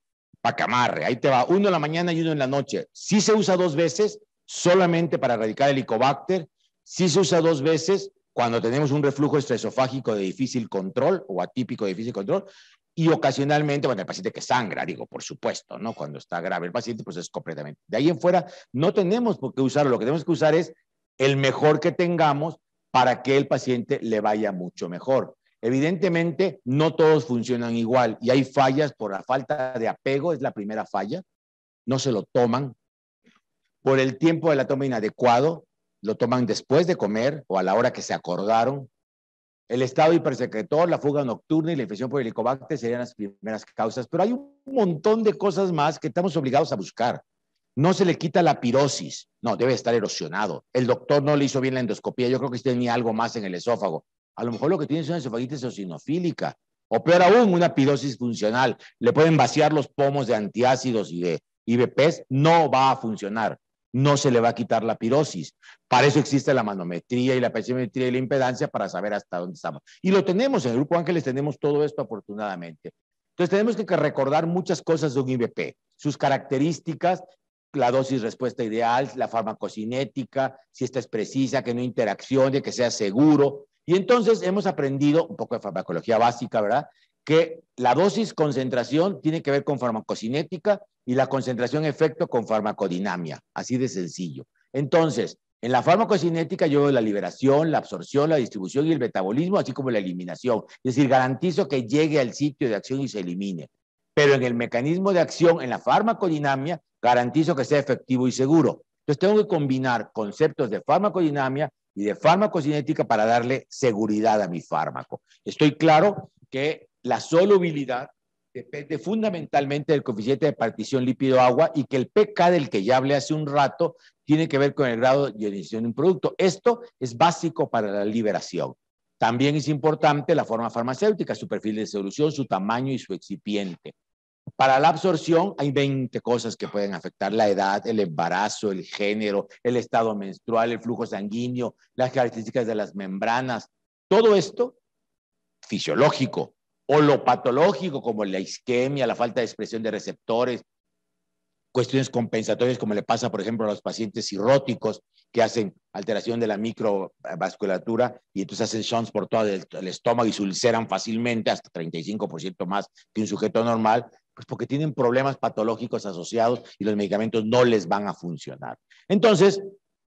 Para ahí te va, uno en la mañana y uno en la noche. Si se usa dos veces, solamente para erradicar el helicobacter, si se usa dos veces cuando tenemos un reflujo estresofágico de difícil control o atípico de difícil control, y ocasionalmente, bueno, el paciente que sangra, digo, por supuesto, ¿no? Cuando está grave el paciente, pues es completamente. De ahí en fuera, no tenemos por qué usarlo, lo que tenemos que usar es el mejor que tengamos para que el paciente le vaya mucho mejor. Evidentemente, no todos funcionan igual y hay fallas por la falta de apego, es la primera falla, no se lo toman, por el tiempo de la toma inadecuado, lo toman después de comer o a la hora que se acordaron. El estado hipersecretor, la fuga nocturna y la infección por helicobacter serían las primeras causas, pero hay un montón de cosas más que estamos obligados a buscar. No se le quita la pirosis, no, debe estar erosionado. El doctor no le hizo bien la endoscopía, yo creo que tenía algo más en el esófago. A lo mejor lo que tiene es una esofagitis eosinofílica, o peor aún, una pirosis funcional. Le pueden vaciar los pomos de antiácidos y de IBPs, no va a funcionar no se le va a quitar la pirosis. Para eso existe la manometría y la pesimetría y la impedancia para saber hasta dónde estamos. Y lo tenemos, en el Grupo Ángeles tenemos todo esto afortunadamente. Entonces tenemos que recordar muchas cosas de un IBP, sus características, la dosis respuesta ideal, la farmacocinética, si esta es precisa, que no interaccione, que sea seguro. Y entonces hemos aprendido un poco de farmacología básica, ¿verdad? que la dosis concentración tiene que ver con farmacocinética y la concentración efecto con farmacodinamia, así de sencillo. Entonces, en la farmacocinética yo veo la liberación, la absorción, la distribución y el metabolismo, así como la eliminación. Es decir, garantizo que llegue al sitio de acción y se elimine. Pero en el mecanismo de acción, en la farmacodinamia, garantizo que sea efectivo y seguro. Entonces tengo que combinar conceptos de farmacodinamia y de farmacocinética para darle seguridad a mi fármaco. Estoy claro que la solubilidad depende fundamentalmente del coeficiente de partición lípido-agua y que el pK del que ya hablé hace un rato tiene que ver con el grado de ionización de un producto. Esto es básico para la liberación. También es importante la forma farmacéutica, su perfil de solución, su tamaño y su excipiente. Para la absorción hay 20 cosas que pueden afectar la edad, el embarazo, el género, el estado menstrual, el flujo sanguíneo, las características de las membranas. Todo esto fisiológico, o lo patológico como la isquemia, la falta de expresión de receptores, cuestiones compensatorias como le pasa, por ejemplo, a los pacientes cirróticos que hacen alteración de la microvasculatura y entonces hacen shunts por todo el, estómago y se ulceran fácilmente hasta 35% más que un sujeto normal, pues porque tienen problemas patológicos asociados y los medicamentos no les van a funcionar. Entonces,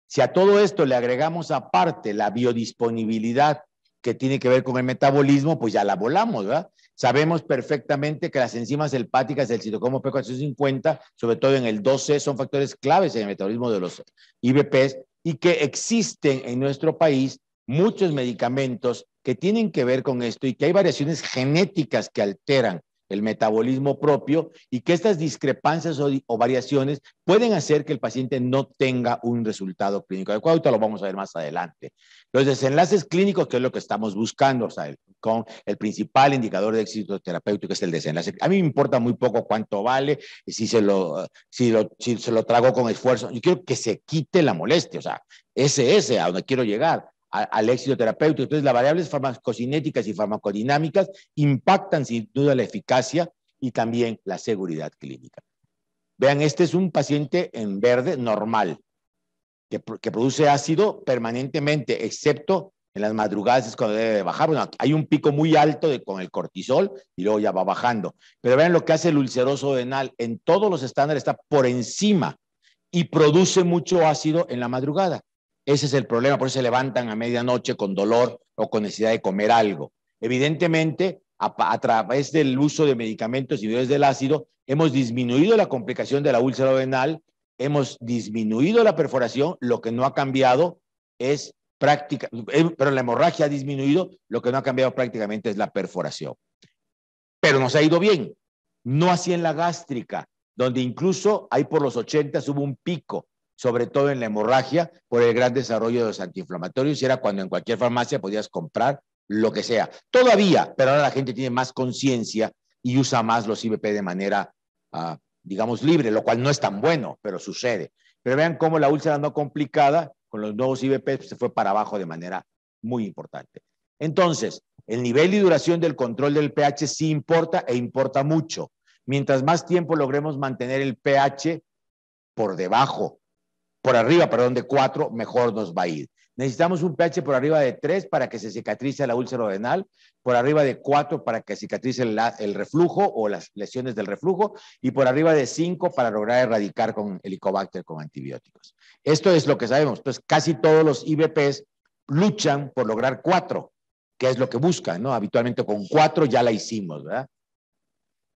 si a todo esto le agregamos aparte la biodisponibilidad que tiene que ver con el metabolismo, pues ya la volamos, ¿verdad? Sabemos perfectamente que las enzimas hepáticas del citocomo P450, sobre todo en el 12, son factores claves en el metabolismo de los IBPs y que existen en nuestro país muchos medicamentos que tienen que ver con esto y que hay variaciones genéticas que alteran el metabolismo propio y que estas discrepancias o, variaciones pueden hacer que el paciente no tenga un resultado clínico adecuado. lo vamos a ver más adelante. Los desenlaces clínicos, que es lo que estamos buscando, o sea, con el principal indicador de éxito terapéutico es el desenlace. A mí me importa muy poco cuánto vale, si se lo, si lo, si se lo trago con esfuerzo. Yo quiero que se quite la molestia, o sea, ese es a donde quiero llegar al éxito terapéutico. Entonces, las variables farmacocinéticas y farmacodinámicas impactan sin duda la eficacia y también la seguridad clínica. Vean, este es un paciente en verde normal, que, produce ácido permanentemente, excepto en las madrugadas es cuando debe bajar. Bueno, hay un pico muy alto con el cortisol y luego ya va bajando. Pero vean lo que hace el ulceroso venal. En todos los estándares está por encima y produce mucho ácido en la madrugada. Ese es el problema, por eso se levantan a medianoche con dolor o con necesidad de comer algo. Evidentemente, a, través del uso de medicamentos y del ácido, hemos disminuido la complicación de la úlcera venal, hemos disminuido la perforación, lo que no ha cambiado es práctica, eh, pero la hemorragia ha disminuido, lo que no ha cambiado prácticamente es la perforación. Pero nos ha ido bien, no así en la gástrica, donde incluso ahí por los 80 hubo un pico sobre todo en la hemorragia, por el gran desarrollo de los antiinflamatorios, y era cuando en cualquier farmacia podías comprar lo que sea. Todavía, pero ahora la gente tiene más conciencia y usa más los IBP de manera, ah, digamos, libre, lo cual no es tan bueno, pero sucede. Pero vean cómo la úlcera no complicada con los nuevos IBP se fue para abajo de manera muy importante. Entonces, el nivel y duración del control del pH sí importa e importa mucho. Mientras más tiempo logremos mantener el pH por debajo por arriba, perdón, de 4, mejor nos va a ir. Necesitamos un pH por arriba de 3 para que se cicatrice la úlcera renal, por arriba de 4 para que cicatrice el reflujo o las lesiones del reflujo y por arriba de 5 para lograr erradicar con helicobacter con antibióticos. Esto es lo que sabemos. Entonces, casi todos los IBPs luchan por lograr 4, que es lo que buscan, ¿no? Habitualmente con 4 ya la hicimos, ¿verdad?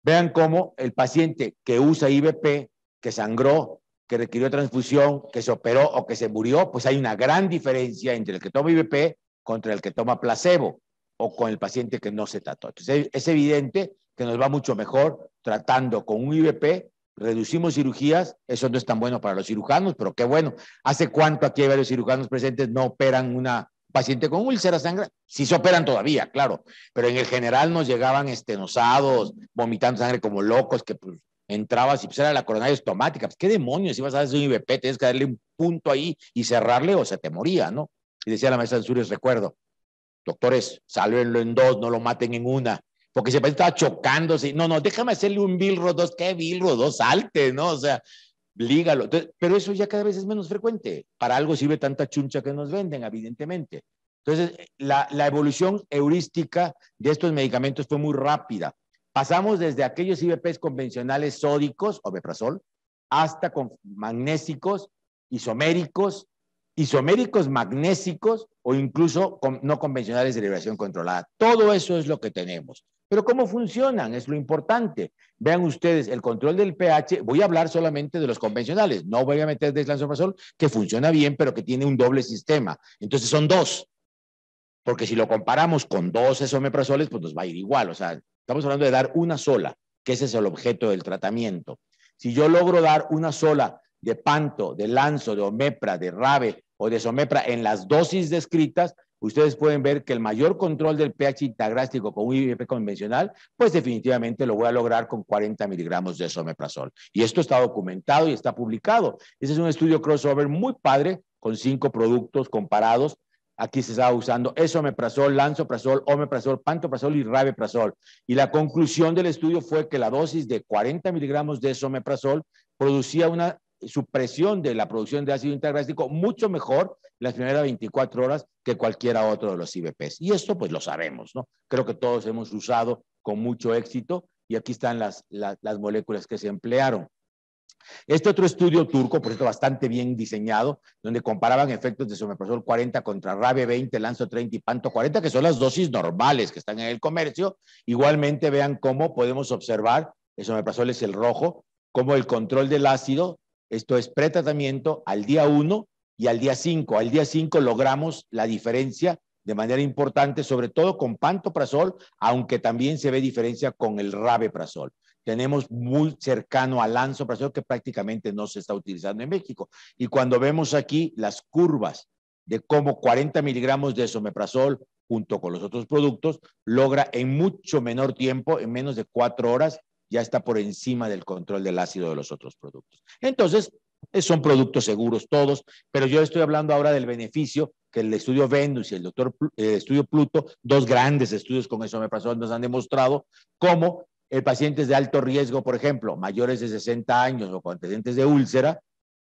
Vean cómo el paciente que usa IBP, que sangró, que requirió transfusión, que se operó o que se murió, pues hay una gran diferencia entre el que toma IVP contra el que toma placebo o con el paciente que no se trató. Entonces es evidente que nos va mucho mejor tratando con un IVP, reducimos cirugías, eso no es tan bueno para los cirujanos, pero qué bueno. ¿Hace cuánto aquí hay varios cirujanos presentes no operan una paciente con úlcera sangre? Sí se operan todavía, claro, pero en el general nos llegaban estenosados, vomitando sangre como locos, que pues entrabas y pues era la coronaria estomática. Pues, ¿Qué demonios si vas a hacer un IVP, Tienes que darle un punto ahí y cerrarle o se te moría, ¿no? Y decía la maestra Ansúrez, recuerdo, doctores, sálvenlo en dos, no lo maten en una. Porque se estaba chocándose. No, no, déjame hacerle un bilro dos, ¿qué bilro dos? Salte, ¿no? O sea, lígalo. pero eso ya cada vez es menos frecuente. Para algo sirve tanta chuncha que nos venden, evidentemente. Entonces, la evolución heurística de estos medicamentos fue muy rápida. Pasamos desde aquellos IBPs convencionales sódicos o hasta con magnésicos, isoméricos, isoméricos magnésicos o incluso con, no convencionales de liberación controlada. Todo eso es lo que tenemos. Pero cómo funcionan es lo importante. Vean ustedes, el control del pH, voy a hablar solamente de los convencionales, no voy a meter deslanzoprazol, que funciona bien, pero que tiene un doble sistema. Entonces son dos, porque si lo comparamos con dos esomeprazoles, pues nos va a ir igual, o sea, Estamos hablando de dar una sola, que ese es el objeto del tratamiento. Si yo logro dar una sola de panto, de lanzo, de omepra, de rabe o de somepra en las dosis descritas, ustedes pueden ver que el mayor control del pH intagrástico con un IVP convencional, pues definitivamente lo voy a lograr con 40 miligramos de someprazol. Y esto está documentado y está publicado. Ese es un estudio crossover muy padre con cinco productos comparados aquí se estaba usando esomeprazol, lanzoprazol, omeprazol, pantoprazol y rabeprazol. Y la conclusión del estudio fue que la dosis de 40 miligramos de esomeprazol producía una supresión de la producción de ácido intergástrico mucho mejor las primeras 24 horas que cualquiera otro de los IBPs. Y esto pues lo sabemos, ¿no? Creo que todos hemos usado con mucho éxito y aquí están las, las moléculas que se emplearon. Este otro estudio turco, por cierto, bastante bien diseñado, donde comparaban efectos de someprasol 40 contra Rabe 20, Lanzo 30 y Panto 40, que son las dosis normales que están en el comercio. Igualmente, vean cómo podemos observar, el someprasol es el rojo, cómo el control del ácido, esto es pretratamiento al día 1 y al día 5. Al día 5 logramos la diferencia de manera importante, sobre todo con Pantoprasol, aunque también se ve diferencia con el rabeprazol tenemos muy cercano al lanzo que prácticamente no se está utilizando en México. Y cuando vemos aquí las curvas de cómo 40 miligramos de someprazol junto con los otros productos logra en mucho menor tiempo, en menos de cuatro horas, ya está por encima del control del ácido de los otros productos. Entonces, eh, son productos seguros todos, pero yo estoy hablando ahora del beneficio que el estudio Venus y el doctor eh, estudio Pluto, dos grandes estudios con eso nos han demostrado cómo el eh, paciente es de alto riesgo, por ejemplo, mayores de 60 años o con antecedentes de úlcera,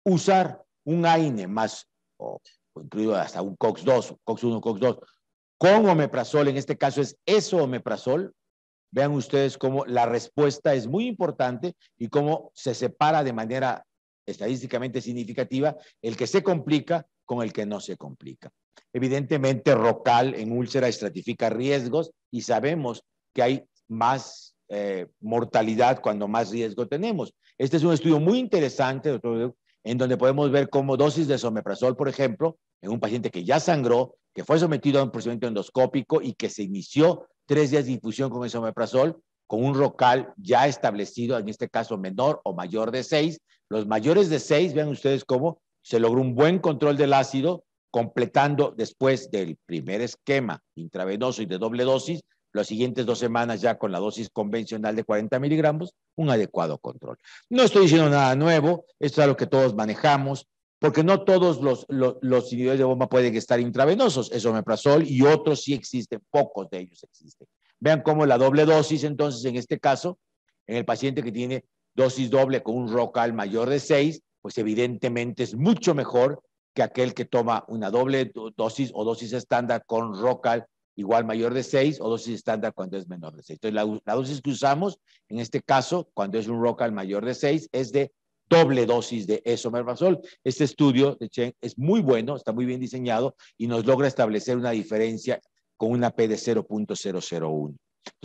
usar un AINE más, o, incluido hasta un COX-2, COX-1, COX-2, con omeprazol, en este caso es eso omeprazol, vean ustedes cómo la respuesta es muy importante y cómo se separa de manera estadísticamente significativa el que se complica con el que no se complica. Evidentemente, Rocal en úlcera estratifica riesgos y sabemos que hay más eh, mortalidad cuando más riesgo tenemos. Este es un estudio muy interesante, en donde podemos ver cómo dosis de someprazol, por ejemplo, en un paciente que ya sangró, que fue sometido a un procedimiento endoscópico y que se inició tres días de infusión con el con un rocal ya establecido, en este caso menor o mayor de seis. Los mayores de seis, vean ustedes cómo se logró un buen control del ácido, completando después del primer esquema intravenoso y de doble dosis, las siguientes dos semanas ya con la dosis convencional de 40 miligramos, un adecuado control. No estoy diciendo nada nuevo, esto es algo que todos manejamos, porque no todos los, los, inhibidores de bomba pueden estar intravenosos, es omeprazol y otros sí existen, pocos de ellos existen. Vean cómo la doble dosis, entonces, en este caso, en el paciente que tiene dosis doble con un rocal mayor de 6, pues evidentemente es mucho mejor que aquel que toma una doble dosis o dosis estándar con rocal igual mayor de 6 o dosis estándar cuando es menor de 6. Entonces, la, dosis que usamos en este caso, cuando es un Rocal mayor de 6, es de doble dosis de esomerbazol. Este estudio de Chen es muy bueno, está muy bien diseñado y nos logra establecer una diferencia con una P de 0.001. Entonces,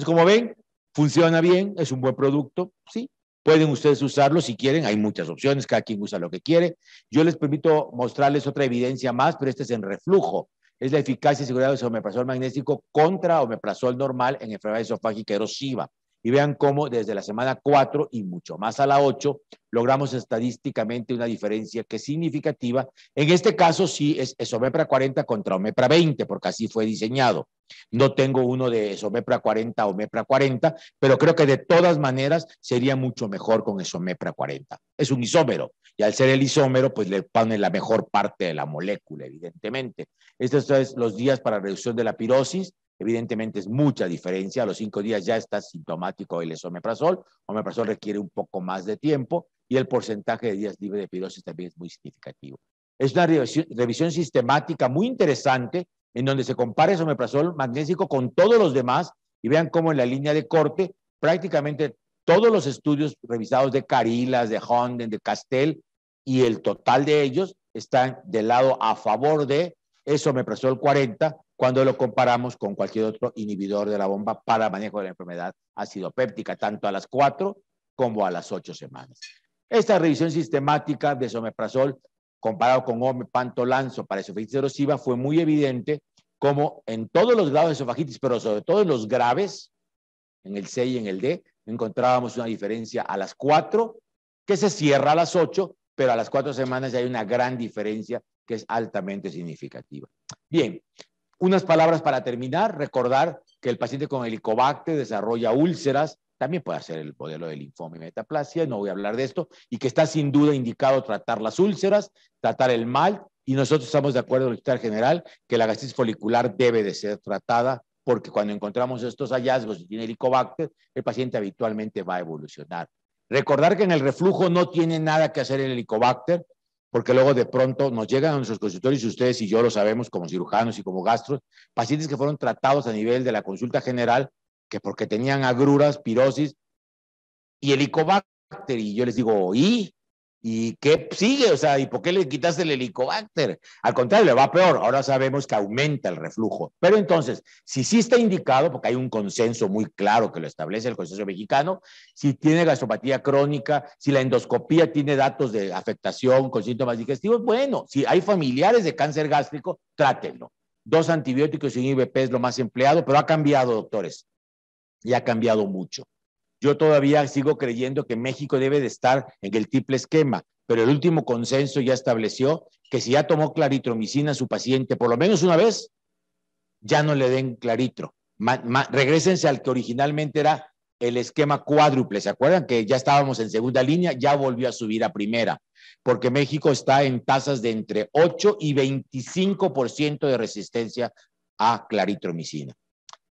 como ven, funciona bien, es un buen producto, sí. Pueden ustedes usarlo si quieren, hay muchas opciones, cada quien usa lo que quiere. Yo les permito mostrarles otra evidencia más, pero este es en reflujo es la eficacia y seguridad ese omeprazol magnético contra omeprazol normal en enfermedad esofágica erosiva y vean cómo desde la semana 4 y mucho más a la 8 logramos estadísticamente una diferencia que es significativa. En este caso sí es Esomepra 40 contra Omepra 20, porque así fue diseñado. No tengo uno de Esomepra 40 o Omepra 40, pero creo que de todas maneras sería mucho mejor con Esomepra 40. Es un isómero y al ser el isómero pues le pone la mejor parte de la molécula, evidentemente. Estos son los días para reducción de la pirosis Evidentemente es mucha diferencia. A los cinco días ya está sintomático el esomeprazol. Omeprazol requiere un poco más de tiempo y el porcentaje de días libre de pirosis también es muy significativo. Es una revisión, sistemática muy interesante en donde se compara el esomeprazol magnésico con todos los demás y vean cómo en la línea de corte prácticamente todos los estudios revisados de Carilas, de Honden, de Castell y el total de ellos están del lado a favor de eso me 40 cuando lo comparamos con cualquier otro inhibidor de la bomba para manejo de la enfermedad ácido tanto a las 4 como a las 8 semanas. Esta revisión sistemática de someprazol comparado con omepantolanzo para esofagitis erosiva fue muy evidente como en todos los grados de esofagitis, pero sobre todo en los graves, en el C y en el D, encontrábamos una diferencia a las 4 que se cierra a las 8 pero a las cuatro semanas ya hay una gran diferencia que es altamente significativa. Bien, unas palabras para terminar, recordar que el paciente con helicobacter desarrolla úlceras, también puede ser el modelo de linfoma y metaplasia, no voy a hablar de esto, y que está sin duda indicado tratar las úlceras, tratar el mal, y nosotros estamos de acuerdo en el hospital general que la gastritis folicular debe de ser tratada porque cuando encontramos estos hallazgos y tiene helicobacter, el paciente habitualmente va a evolucionar. Recordar que en el reflujo no tiene nada que hacer el helicobacter, porque luego de pronto nos llegan a nuestros consultorios, y ustedes y yo lo sabemos como cirujanos y como gastros, pacientes que fueron tratados a nivel de la consulta general, que porque tenían agruras, pirosis y helicobacter, y yo les digo, ¿y? ¿Y qué sigue? O sea, ¿y por qué le quitas el helicobacter? Al contrario, le va peor. Ahora sabemos que aumenta el reflujo. Pero entonces, si sí está indicado, porque hay un consenso muy claro que lo establece el consenso Mexicano, si tiene gastropatía crónica, si la endoscopía tiene datos de afectación con síntomas digestivos, bueno, si hay familiares de cáncer gástrico, trátenlo. Dos antibióticos y un IVP es lo más empleado, pero ha cambiado, doctores, y ha cambiado mucho. Yo todavía sigo creyendo que México debe de estar en el triple esquema, pero el último consenso ya estableció que si ya tomó claritromicina su paciente por lo menos una vez, ya no le den claritro. regresense al que originalmente era el esquema cuádruple. ¿Se acuerdan que ya estábamos en segunda línea? Ya volvió a subir a primera, porque México está en tasas de entre 8 y 25% de resistencia a claritromicina.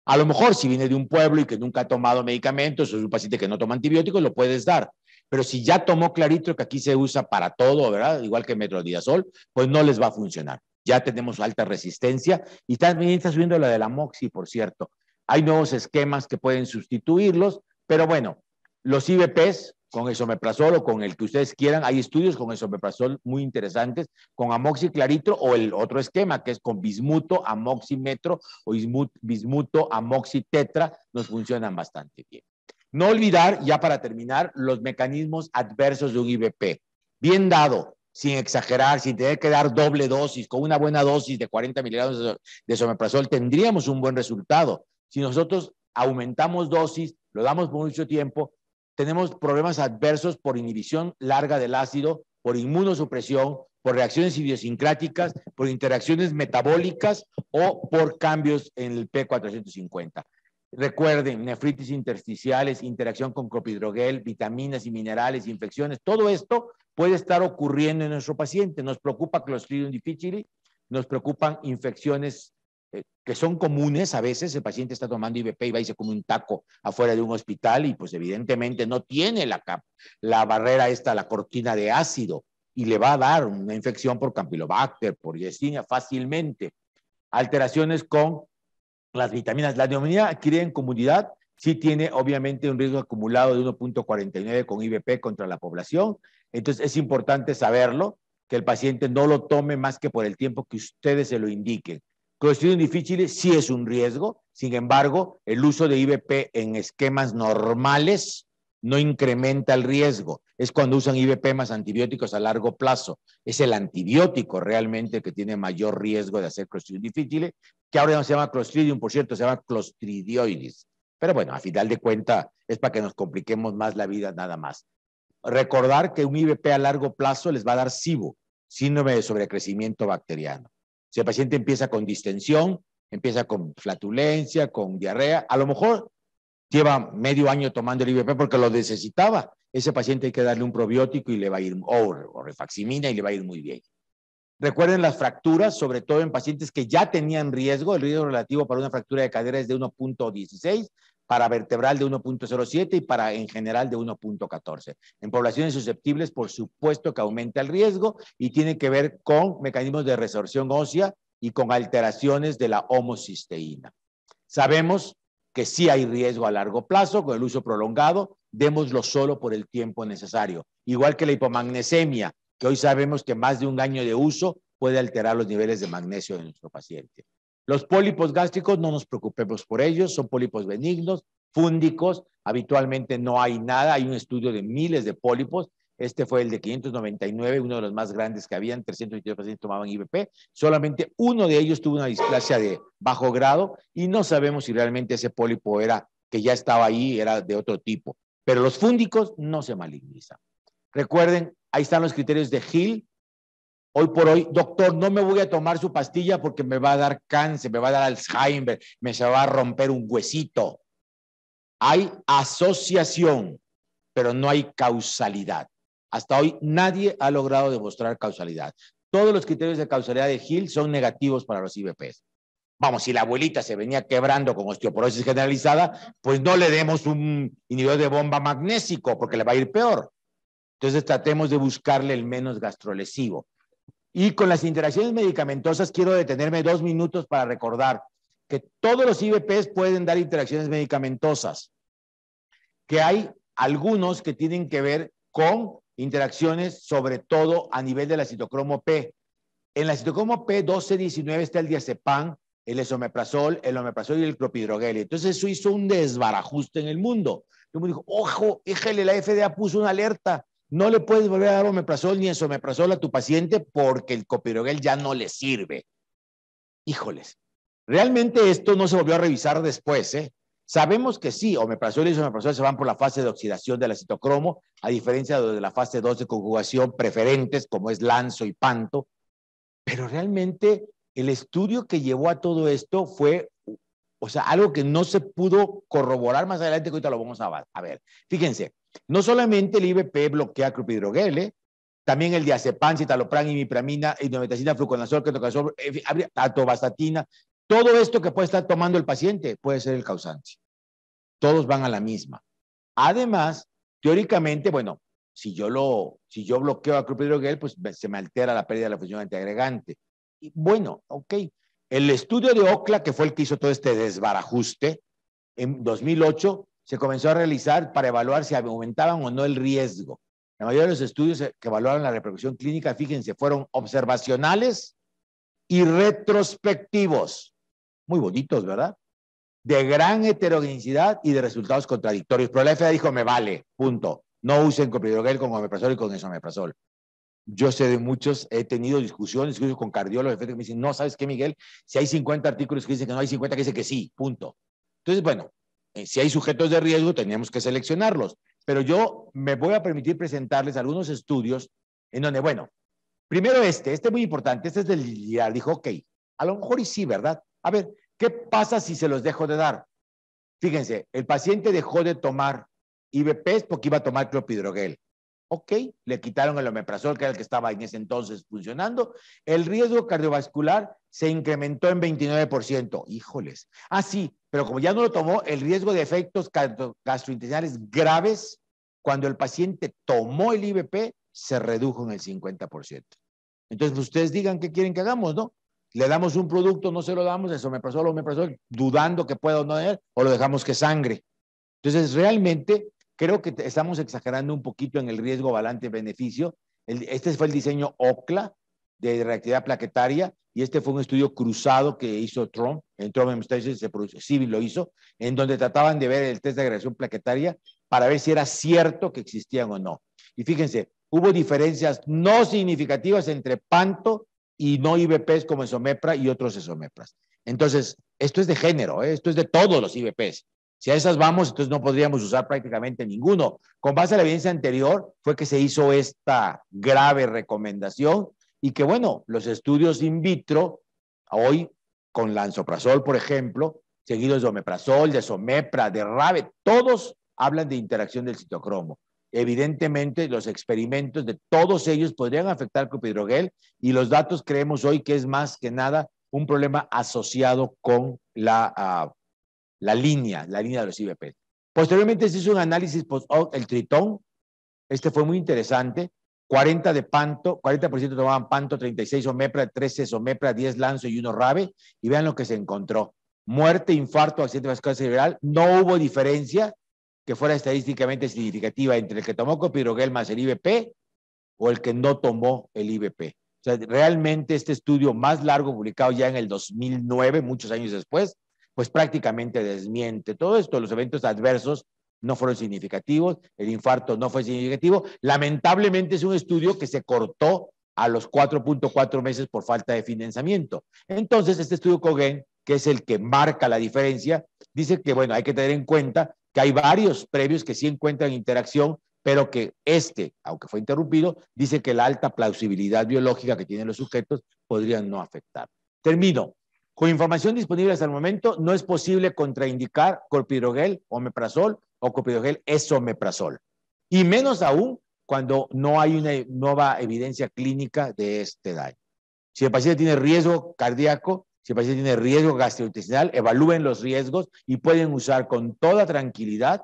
A lo mejor si viene de un pueblo y que nunca ha tomado medicamentos o es un paciente que no toma antibióticos, lo puedes dar. Pero si ya tomó claritro, que aquí se usa para todo, ¿verdad? Igual que metrodiazol, pues no les va a funcionar. Ya tenemos alta resistencia y también está subiendo la de la moxi, por cierto. Hay nuevos esquemas que pueden sustituirlos, pero bueno, los IBPs con el someprazol o con el que ustedes quieran. Hay estudios con el someprazol muy interesantes, con amoxiclaritro o el otro esquema que es con bismuto, amoximetro o bismuto, amoxitetra, nos funcionan bastante bien. No olvidar, ya para terminar, los mecanismos adversos de un IBP. Bien dado, sin exagerar, sin tener que dar doble dosis, con una buena dosis de 40 miligramos de someprazol, tendríamos un buen resultado. Si nosotros aumentamos dosis, lo damos por mucho tiempo, tenemos problemas adversos por inhibición larga del ácido, por inmunosupresión, por reacciones idiosincráticas, por interacciones metabólicas o por cambios en el P450. Recuerden, nefritis intersticiales, interacción con copidrogel, vitaminas y minerales, infecciones, todo esto puede estar ocurriendo en nuestro paciente. Nos preocupa Clostridium difficile, nos preocupan infecciones eh, que son comunes a veces, el paciente está tomando IBP y va y se come un taco afuera de un hospital y pues evidentemente no tiene la, la barrera esta, la cortina de ácido y le va a dar una infección por campylobacter, por Yersinia fácilmente. Alteraciones con las vitaminas. La neumonía adquirida en comunidad sí tiene obviamente un riesgo acumulado de 1.49 con IBP contra la población. Entonces es importante saberlo, que el paciente no lo tome más que por el tiempo que ustedes se lo indiquen. Clostridium difíciles sí es un riesgo, sin embargo, el uso de IBP en esquemas normales no incrementa el riesgo. Es cuando usan IBP más antibióticos a largo plazo. Es el antibiótico realmente que tiene mayor riesgo de hacer Clostridium difficile, que ahora no se llama Clostridium, por cierto, se llama Clostridioides. Pero bueno, a final de cuentas es para que nos compliquemos más la vida nada más. Recordar que un IBP a largo plazo les va a dar SIBO, síndrome de sobrecrecimiento bacteriano. Si el paciente empieza con distensión, empieza con flatulencia, con diarrea, a lo mejor lleva medio año tomando el IVP porque lo necesitaba. Ese paciente hay que darle un probiótico y le va a ir, o, o refaximina y le va a ir muy bien. Recuerden las fracturas, sobre todo en pacientes que ya tenían riesgo. El riesgo relativo para una fractura de cadera es de 1.16 para vertebral de 1.07 y para en general de 1.14. En poblaciones susceptibles, por supuesto que aumenta el riesgo y tiene que ver con mecanismos de resorción ósea y con alteraciones de la homocisteína. Sabemos que si hay riesgo a largo plazo con el uso prolongado, démoslo solo por el tiempo necesario. Igual que la hipomagnesemia, que hoy sabemos que más de un año de uso puede alterar los niveles de magnesio de nuestro paciente. Los pólipos gástricos, no nos preocupemos por ellos, son pólipos benignos, fúndicos, habitualmente no hay nada, hay un estudio de miles de pólipos, este fue el de 599, uno de los más grandes que habían, 322 pacientes tomaban IVP. Solamente uno de ellos tuvo una displasia de bajo grado y no sabemos si realmente ese pólipo era que ya estaba ahí, era de otro tipo. Pero los fúndicos no se malignizan. Recuerden, ahí están los criterios de Hill hoy por hoy, doctor, no me voy a tomar su pastilla porque me va a dar cáncer, me va a dar Alzheimer, me se va a romper un huesito. Hay asociación, pero no hay causalidad. Hasta hoy nadie ha logrado demostrar causalidad. Todos los criterios de causalidad de Hill son negativos para los IBPs. Vamos, si la abuelita se venía quebrando con osteoporosis generalizada, pues no le demos un inhibidor de bomba magnésico porque le va a ir peor. Entonces tratemos de buscarle el menos gastrolesivo. Y con las interacciones medicamentosas quiero detenerme dos minutos para recordar que todos los IBPs pueden dar interacciones medicamentosas, que hay algunos que tienen que ver con interacciones, sobre todo a nivel de la citocromo P. En la citocromo P1219 está el diazepam, el esomeprazol, el omeprazol y el clopidrogel. Entonces eso hizo un desbarajuste en el mundo. Yo dijo, ojo, híjole, la FDA puso una alerta no le puedes volver a dar omeprazol ni esomeprazol a tu paciente porque el copirogel ya no le sirve. Híjoles, realmente esto no se volvió a revisar después, ¿eh? Sabemos que sí, omeprazol y esomeprazol se van por la fase de oxidación del acetocromo, a diferencia de la fase 2 de conjugación preferentes como es lanzo y panto, pero realmente el estudio que llevó a todo esto fue, o sea, algo que no se pudo corroborar más adelante, que ahorita lo vamos a, a ver. Fíjense, no solamente el IBP bloquea clopidogrel, también el diazepam, citalopram, imipramina, idiometaxina, fluconazol, ketoconazol, atovastatina. Todo esto que puede estar tomando el paciente puede ser el causante. Todos van a la misma. Además, teóricamente, bueno, si yo lo, si yo bloqueo a pues se me altera la pérdida de la función antiagregante. Y bueno, ok. El estudio de OCLA, que fue el que hizo todo este desbarajuste, en 2008 se comenzó a realizar para evaluar si aumentaban o no el riesgo. La mayoría de los estudios que evaluaron la repercusión clínica, fíjense, fueron observacionales y retrospectivos. Muy bonitos, ¿verdad? De gran heterogeneidad y de resultados contradictorios. Pero la FDA dijo, me vale, punto. No usen copidrogel con omeprazol y con esomeprazol. Yo sé de muchos, he tenido discusiones, discusiones con cardiólogos, que me dicen, no, ¿sabes qué, Miguel? Si hay 50 artículos que dicen que no, hay 50 que dicen que sí, punto. Entonces, bueno, eh, si hay sujetos de riesgo, teníamos que seleccionarlos. Pero yo me voy a permitir presentarles algunos estudios en donde, bueno, primero este, este es muy importante, este es del IAR, dijo, ok, a lo mejor sí, ¿verdad? A ver, ¿qué pasa si se los dejo de dar? Fíjense, el paciente dejó de tomar IBPs porque iba a tomar clopidrogel. Ok, le quitaron el omeprazol, que era el que estaba en ese entonces funcionando. El riesgo cardiovascular se incrementó en 29%. Híjoles. Ah, sí, pero como ya no lo tomó, el riesgo de efectos gastrointestinales graves cuando el paciente tomó el IBP se redujo en el 50%. Entonces, pues, ustedes digan qué quieren que hagamos, ¿no? Le damos un producto, no se lo damos, eso me pasó, lo dudando que pueda o no tener, o lo dejamos que sangre. Entonces, realmente Creo que estamos exagerando un poquito en el riesgo balance-beneficio. Este fue el diseño OCLA de reactividad plaquetaria y este fue un estudio cruzado que hizo Trump, en Trump se produce, civil lo hizo, en donde trataban de ver el test de agregación plaquetaria para ver si era cierto que existían o no. Y fíjense, hubo diferencias no significativas entre PANTO y no IBPs como Esomepra y otros Esomepras. Entonces, esto es de género, ¿eh? esto es de todos los IBPs. Si a esas vamos, entonces no podríamos usar prácticamente ninguno. Con base a la evidencia anterior fue que se hizo esta grave recomendación y que, bueno, los estudios in vitro, hoy con lanzoprazol, por ejemplo, seguidos de omeprazol, de somepra, de rave, todos hablan de interacción del citocromo. Evidentemente, los experimentos de todos ellos podrían afectar al copidrogel y los datos creemos hoy que es más que nada un problema asociado con la ah, la línea, la línea de los IBP. Posteriormente se hizo un análisis post-hoc, el tritón, este fue muy interesante, 40 de panto, 40% tomaban panto, 36 omepra, 13 omepra, 10 lanzo y 1 Rabe. y vean lo que se encontró. Muerte, infarto, accidente vascular cerebral, no hubo diferencia que fuera estadísticamente significativa entre el que tomó Copiroguel más el IBP o el que no tomó el IBP. O sea, realmente este estudio más largo publicado ya en el 2009, muchos años después, pues prácticamente desmiente todo esto. Los eventos adversos no fueron significativos, el infarto no fue significativo. Lamentablemente es un estudio que se cortó a los 4.4 meses por falta de financiamiento. Entonces, este estudio Cogen, que es el que marca la diferencia, dice que, bueno, hay que tener en cuenta que hay varios previos que sí encuentran interacción, pero que este, aunque fue interrumpido, dice que la alta plausibilidad biológica que tienen los sujetos podría no afectar. Termino. Con información disponible hasta el momento, no es posible contraindicar o omeprazol o corpidogel esomeprazol. Y menos aún cuando no hay una nueva evidencia clínica de este daño. Si el paciente tiene riesgo cardíaco, si el paciente tiene riesgo gastrointestinal, evalúen los riesgos y pueden usar con toda tranquilidad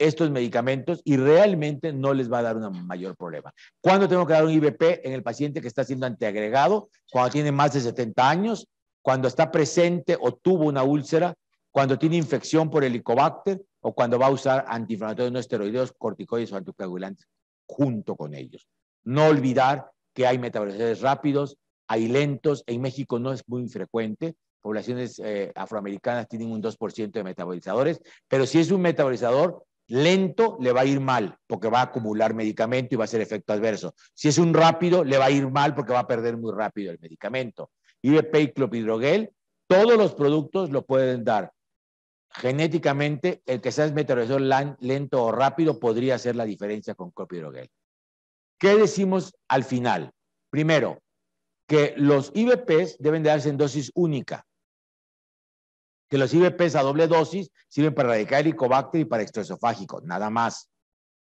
estos medicamentos y realmente no les va a dar un mayor problema. ¿Cuándo tengo que dar un IVP en el paciente que está siendo antiagregado? Cuando tiene más de 70 años, cuando está presente o tuvo una úlcera, cuando tiene infección por helicobacter o cuando va a usar antiinflamatorios no esteroideos, corticoides o anticoagulantes junto con ellos. No olvidar que hay metabolizadores rápidos, hay lentos. En México no es muy frecuente. Poblaciones eh, afroamericanas tienen un 2% de metabolizadores, pero si es un metabolizador lento, le va a ir mal porque va a acumular medicamento y va a ser efecto adverso. Si es un rápido, le va a ir mal porque va a perder muy rápido el medicamento. IBP y clopidrogel, todos los productos lo pueden dar. Genéticamente, el que sea metabolizado lento o rápido podría hacer la diferencia con clopidrogel. ¿Qué decimos al final? Primero, que los IBPs deben de darse en dosis única. Que los IBPs a doble dosis sirven para radical helicobacter y para extraesofágico, nada más.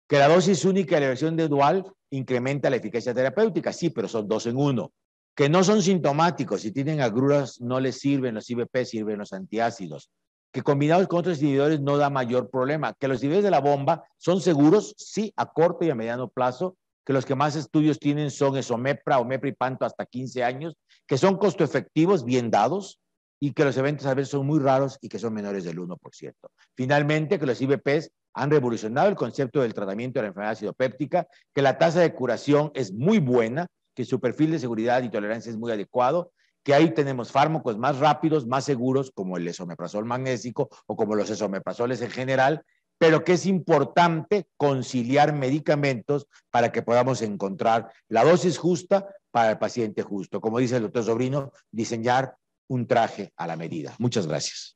Que la dosis única de la versión de dual incrementa la eficacia terapéutica, sí, pero son dos en uno que no son sintomáticos, si tienen agruras no les sirven los IBP, sirven los antiácidos, que combinados con otros inhibidores no da mayor problema, que los inhibidores de la bomba son seguros, sí, a corto y a mediano plazo, que los que más estudios tienen son esomepra, o y hasta 15 años, que son costo efectivos, bien dados, y que los eventos a adversos son muy raros y que son menores del 1%. Finalmente, que los IBPs han revolucionado el concepto del tratamiento de la enfermedad acidopéptica, que la tasa de curación es muy buena, que su perfil de seguridad y tolerancia es muy adecuado, que ahí tenemos fármacos más rápidos, más seguros, como el esomeprazol magnésico o como los esomeprazoles en general, pero que es importante conciliar medicamentos para que podamos encontrar la dosis justa para el paciente justo. Como dice el doctor Sobrino, diseñar un traje a la medida. Muchas gracias.